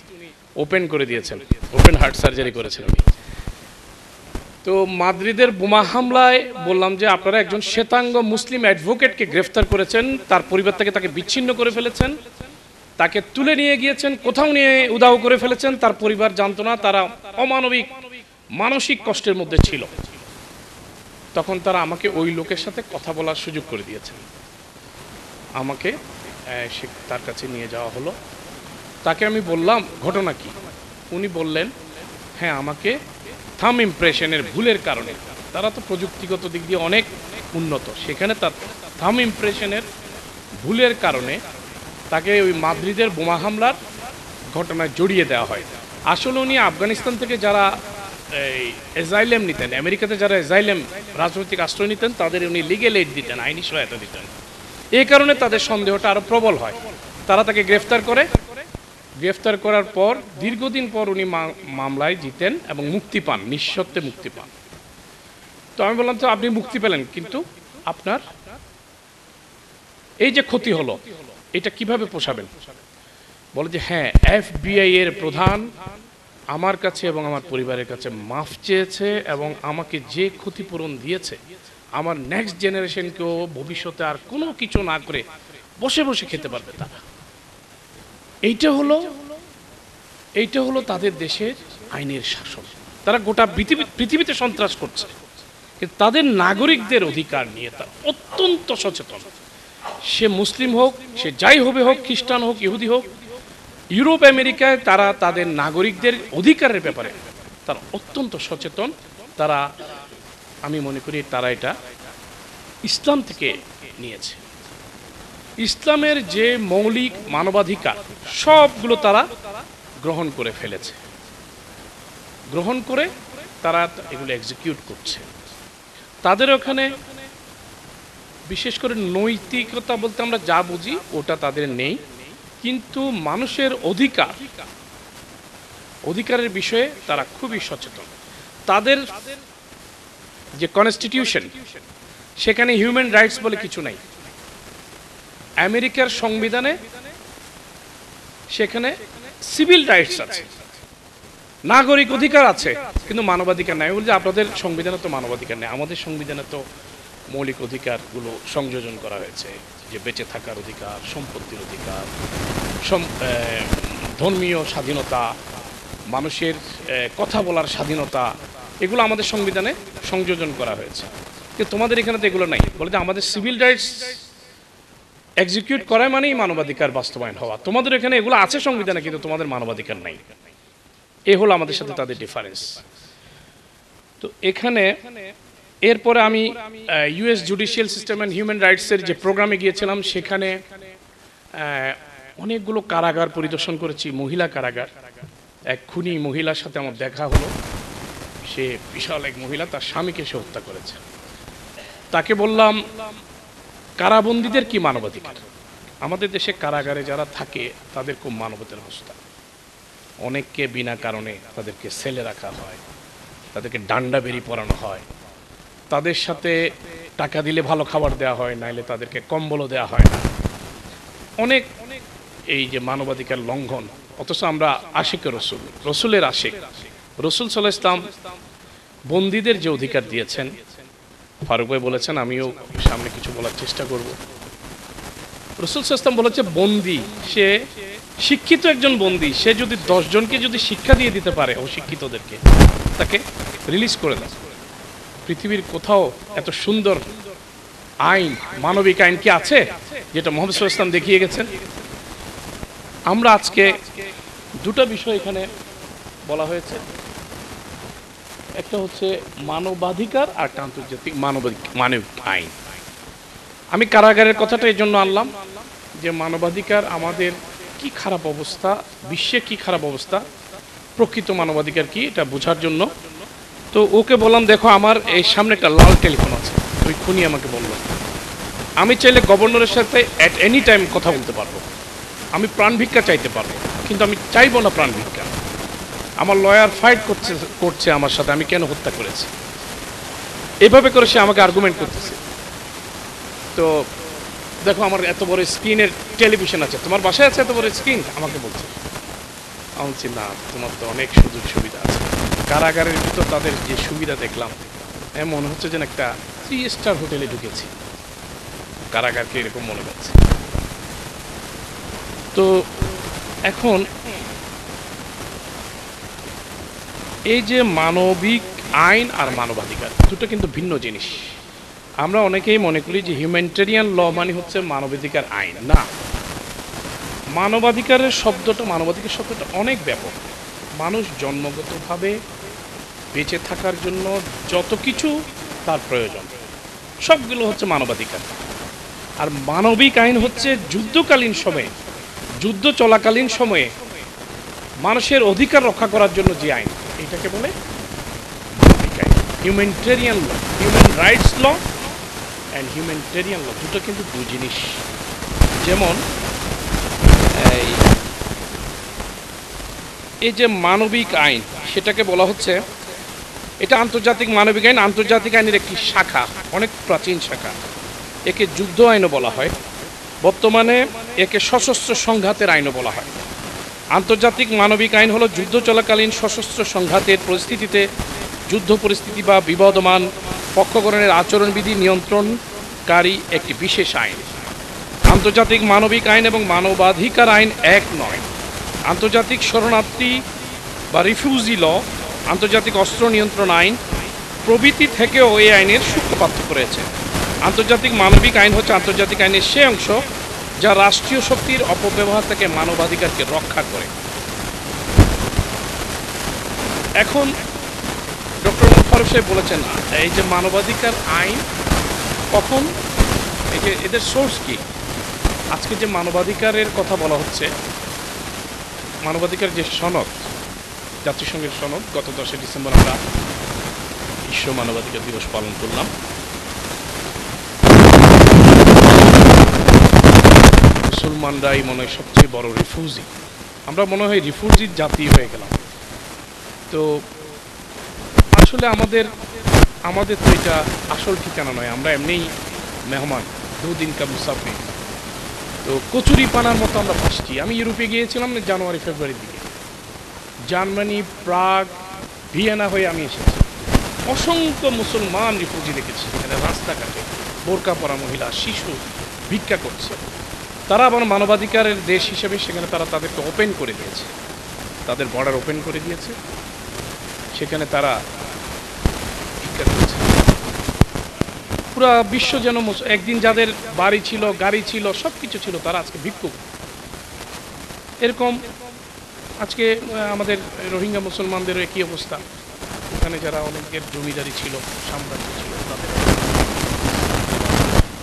ওপেন করে দিয়েছেন ওপেন হার্ট সার্জারি করেছেন তো মাদ্রিদের বোমা হামলায় বললাম যে আপনারা একজন শ্বেতাঙ্গ মুসলিম অ্যাডভোকেটকে গ্রেফতার করেছেন তার পরিবার থেকে তাকে বিচ্ছিন্ন করে ফেলেছেন তাকে তুলে নিয়ে গিয়েছেন কোথাও নিয়ে উদাহ করে ফেলেছেন তার পরিবার জানতো না তারা অমানবিক মানসিক কষ্টের মধ্যে ছিল তখন তারা আমাকে ওই লোকের সাথে কথা বলার সুযোগ করে দিয়েছেন আমাকে সে তার কাছে নিয়ে যাওয়া হলো তাকে আমি বললাম ঘটনা কি উনি বললেন হ্যাঁ আমাকে থাম ইমপ্রেশনের ভুলের কারণে তারা তো প্রযুক্তিগত দিক দিয়ে অনেক উন্নত সেখানে তার থাম ইমপ্রেশনের ভুলের কারণে তাকে ওই মাদ্রিদের বোমা হামলার ঘটনায় জড়িয়ে দেওয়া হয় আসলে উনি আফগানিস্তান থেকে যারা এই এজাইলেম নিতেন আমেরিকাতে যারা এজাইলেম রাজনৈতিক আশ্রয় নিতেন তাদের উনি লিগেল এইড দিতেন আইনি সহায়তা দিতেন এই কারণে তাদের সন্দেহটা আরও প্রবল হয় তারা তাকে গ্রেফতার করে গ্রেফতার করার পর দীর্ঘদিন পর উনি মামলায় জিতেন এবং মুক্তি পান নিঃশর্তে মুক্তি পান তো আমি বললাম তো আপনি মুক্তি পেলেন কিন্তু আপনার এই যে ক্ষতি হলো এটা কিভাবে পোষাবেন বলে যে হ্যাঁ এফবিআই এর প্রধান আমার কাছে এবং আমার পরিবারের কাছে মাফ চেয়েছে এবং আমাকে যে ক্ষতিপূরণ দিয়েছে আমার নেক্সট জেনারেশনকেও ভবিষ্যতে আর কোনো কিছু না করে বসে বসে খেতে পারবে তারা এইটা হলো এইটা হলো তাদের দেশের আইনের শাসন তারা গোটা পৃথিবীতে সন্ত্রাস করছে কিন্তু তাদের নাগরিকদের অধিকার নিয়ে তারা অত্যন্ত সচেতন সে মুসলিম হোক সে যাই হবে হোক খ্রিস্টান হোক ইহুদি হোক ইউরোপ আমেরিকায় তারা তাদের নাগরিকদের অধিকারের ব্যাপারে তারা অত্যন্ত সচেতন তারা আমি মনে করি তারা এটা ইসলাম থেকে নিয়েছে ইসলামের যে মৌলিক মানবাধিকার সবগুলো তারা গ্রহণ করে ফেলেছে গ্রহণ করে তারা এগুলো এক্সিকিউট করছে তাদের ওখানে বিশেষ করে নৈতিকতা বলতে আমরা যা বুঝি ওটা তাদের নেই কিন্তু মানুষের অধিকার অধিকারের বিষয়ে তারা খুবই সচেতন তাদের যে কনস্টিটিউশন সেখানে হিউম্যান রাইটস বলে কিছু নাই আমেরিকার সংবিধানে সেখানে সিভিল রাইটস আছে নাগরিক অধিকার আছে কিন্তু মানবাধিকার নাই বলছে আপনাদের সংবিধানে তো মানবাধিকার নেই আমাদের সংবিধানে তো মৌলিক অধিকারগুলো সংযোজন করা হয়েছে যে বেঁচে থাকার অধিকার সম্পত্তির অধিকার ধর্মীয় স্বাধীনতা মানুষের কথা বলার স্বাধীনতা এগুলো আমাদের সংবিধানে সংযোজন করা হয়েছে কিন্তু তোমাদের এখানে তো এগুলো নাই বলে যে আমাদের সিভিল রাইটস এক্সিকিউট করা মানেই মানবাধিকার বাস্তবায়ন হওয়া তোমাদের এখানে এগুলো আছে সংবিধানে কিন্তু তোমাদের মানবাধিকার নাই এ হলো আমাদের সাথে তাদের ডিফারেন্স তো এখানে এরপরে আমি US judicial system and human রাইটসের যে প্রোগ্রামে গিয়েছিলাম সেখানে অনেকগুলো কারাগার পরিদর্শন করেছি মহিলা কারাগার এক খুনি মহিলার সাথে আমার দেখা হলো সে বিশাল এক মহিলা তার স্বামীকে সে হত্যা করেছে তাকে বললাম কারাবন্দীদের কি মানবাধিকার আমাদের দেশে কারাগারে যারা থাকে তাদের খুব মানবতার অবস্থা অনেককে বিনা কারণে তাদেরকে সেলে রাখা হয় তাদেরকে ডান্ডা বেরি পরানো হয় তাদের সাথে টাকা দিলে ভালো খাবার দেওয়া হয় নাইলে তাদেরকে কম্বলও দেওয়া হয় না অনেক এই যে মানবাধিকার লঙ্ঘন অথচ আমরা আশিক রসুল রসুলের আশিক রসুল সাল ইসলাম বন্দীদের যে অধিকার দিয়েছেন ফারুক ভাই বলেছেন আমিও সামনে কিছু বলার চেষ্টা করব রসুল সাল্লাম বলেছে বন্দি সে শিক্ষিত একজন বন্দি সে যদি দশজনকে যদি শিক্ষা দিয়ে দিতে পারে অশিক্ষিতদেরকে তাকে রিলিজ করে দেয় পৃথিবীর কোথাও এত সুন্দর আইন মানবিক আইন কি আছে যেটা মোহাম্মদ ইসলাম দেখিয়ে গেছেন আমরা আজকে দুটা বিষয় এখানে বলা হয়েছে একটা হচ্ছে মানবাধিকার আর একটা আন্তর্জাতিক মানবাধিক মানবিক আইন আমি কারাগারের কথাটা এই জন্য আনলাম যে মানবাধিকার আমাদের কি খারাপ অবস্থা বিশ্বে কি খারাপ অবস্থা প্রকৃত মানবাধিকার কি এটা বোঝার জন্য তো ওকে বললাম দেখো আমার এই সামনে একটা লাল টেলিফোন আছে ওই খুনি আমাকে বলল আমি চাইলে গভর্নরের সাথে অ্যাট এনি টাইম কথা বলতে পারবো আমি প্রাণ ভিক্ষা চাইতে পারবো কিন্তু আমি চাইবো না প্রাণ ভিক্ষা আমার লয়ার ফাইট করছে করছে আমার সাথে আমি কেন হত্যা করেছি এভাবে করে সে আমাকে আর্গুমেন্ট করতেছে তো দেখো আমার এত বড় স্ক্রিনের টেলিভিশন আছে তোমার বাসায় আছে এত বড় স্ক্রিন আমাকে বলছে আমি বলছি না তোমার তো অনেক সুযোগ সুবিধা আছে কারাগারের ভিতর তাদের যে সুবিধা দেখলাম মনে হচ্ছে যেন একটা থ্রি স্টার হোটেলে ঢুকেছি কারাগারকে এরকম মনে হচ্ছে তো এখন এই যে মানবিক আইন আর মানবাধিকার দুটো কিন্তু ভিন্ন জিনিস আমরা অনেকেই মনে করি যে হিউম্যানিটেরিয়ান ল মানে হচ্ছে মানবাধিকার আইন না মানবাধিকারের শব্দটা মানবাধিকার শব্দটা অনেক ব্যাপক মানুষ জন্মগতভাবে বেঁচে থাকার জন্য যত কিছু তার প্রয়োজন সবগুলো হচ্ছে মানবাধিকার আর মানবিক আইন হচ্ছে যুদ্ধকালীন সময়ে যুদ্ধ চলাকালীন সময়ে মানুষের অধিকার রক্ষা করার জন্য যে আইন এটাকে বলে humanitarian law human rights law and humanitarian law দুটো কিন্তু দু জিনিস যেমন এই যে মানবিক আইন সেটাকে বলা হচ্ছে এটা আন্তর্জাতিক মানবিক আইন আন্তর্জাতিক আইনের একটি শাখা অনেক প্রাচীন শাখা একে যুদ্ধ আইনও বলা হয় বর্তমানে একে সশস্ত্র সংঘাতের আইনও বলা হয় আন্তর্জাতিক মানবিক আইন হলো যুদ্ধ চলাকালীন সশস্ত্র সংঘাতের পরিস্থিতিতে যুদ্ধ পরিস্থিতি বা বিবদমান পক্ষগণের আচরণবিধি নিয়ন্ত্রণকারী একটি বিশেষ আইন আন্তর্জাতিক মানবিক আইন এবং মানবাধিকার আইন এক নয় আন্তর্জাতিক শরণার্থী বা রিফিউজি ল আন্তর্জাতিক অস্ত্র নিয়ন্ত্রণ আইন প্রভৃতি থেকেও এই আইনের সূক্ষ্ম পার্থক্য রয়েছে আন্তর্জাতিক মানবিক আইন হচ্ছে আন্তর্জাতিক আইনের সে অংশ যা রাষ্ট্রীয় শক্তির অপব্যবহার থেকে মানবাধিকারকে রক্ষা করে এখন ডক্টর মুফারুক সাহেব বলেছেন এই যে মানবাধিকার আইন কখন এই যে এদের সোর্স কি আজকে যে মানবাধিকারের কথা বলা হচ্ছে মানবাধিকার যে সনদ জাতিসংঘের সনদ গত দশই ডিসেম্বর আমরা বিশ্ব মানবাধিকার দিবস পালন করলাম মুসলমানরাই মনে হয় সবচেয়ে বড় রিফিউজি আমরা মনে হয় রিফিউজির জাতি হয়ে গেলাম তো আসলে আমাদের আমাদের তো এটা আসল ঠিকানা নয় আমরা এমনিই মেহমান দুদিন কাবুসাফি তো কচুরি পানার মতো আমরা ফাঁসছি আমি ইউরোপে গিয়েছিলাম জানুয়ারি ফেব্রুয়ারির দিকে জার্মানি প্রাগ ভিয়েনা হয়ে আমি এসেছি অসংখ্য মুসলমান রিফিউজি দেখেছি এখানে রাস্তাঘাটে বোরকা পরা মহিলা শিশু ভিক্ষা করছে তারা আবার মানবাধিকারের দেশ হিসেবে সেখানে তারা তাদেরকে ওপেন করে দিয়েছে তাদের বর্ডার ওপেন করে দিয়েছে সেখানে তারা পুরো বিশ্ব যেন একদিন যাদের বাড়ি ছিল গাড়ি ছিল সব কিছু ছিল তারা আজকে ভিক্ষুক এরকম আজকে আমাদের রোহিঙ্গা মুসলমানদেরও একই অবস্থা এখানে যারা অনেকের জমিদারি ছিল সাম্রাজ্য ছিল তাদের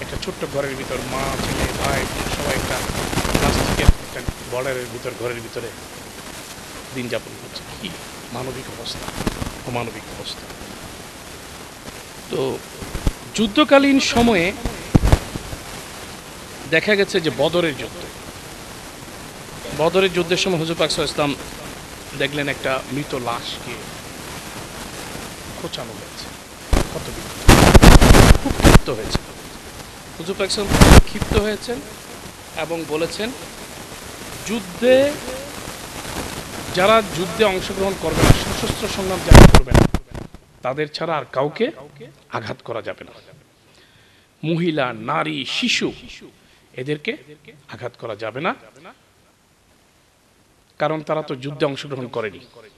একটা ছোট্ট ঘরের ভিতর মা ছেলে ভাই সবাই একটা প্লাস্টিকের একটা বর্ডারের ভিতর ঘরের ভিতরে দিন যাপন করছে কি মানবিক অবস্থা অমানবিক অবস্থা তো যুদ্ধকালীন সময়ে দেখা গেছে যে বদরের যুদ্ধ বদরের যুদ্ধের সময় হুজুর পাকসা ইসলাম দেখলেন একটা মৃত লাশকে খোঁচানো হয়েছে কত খুব ক্ষিপ্ত হয়েছে হুজুর পাকসাম ক্ষিপ্ত হয়েছেন এবং বলেছেন যুদ্ধে যারা যুদ্ধে অংশগ্রহণ করবে না সশস্ত্র সংগ্রাম যারা করবে না তাদের ছাড়া আর কাউকে আঘাত করা যাবে না মহিলা নারী শিশু এদেরকে আঘাত করা যাবে না কারণ তারা তো যুদ্ধে অংশগ্রহণ করেনি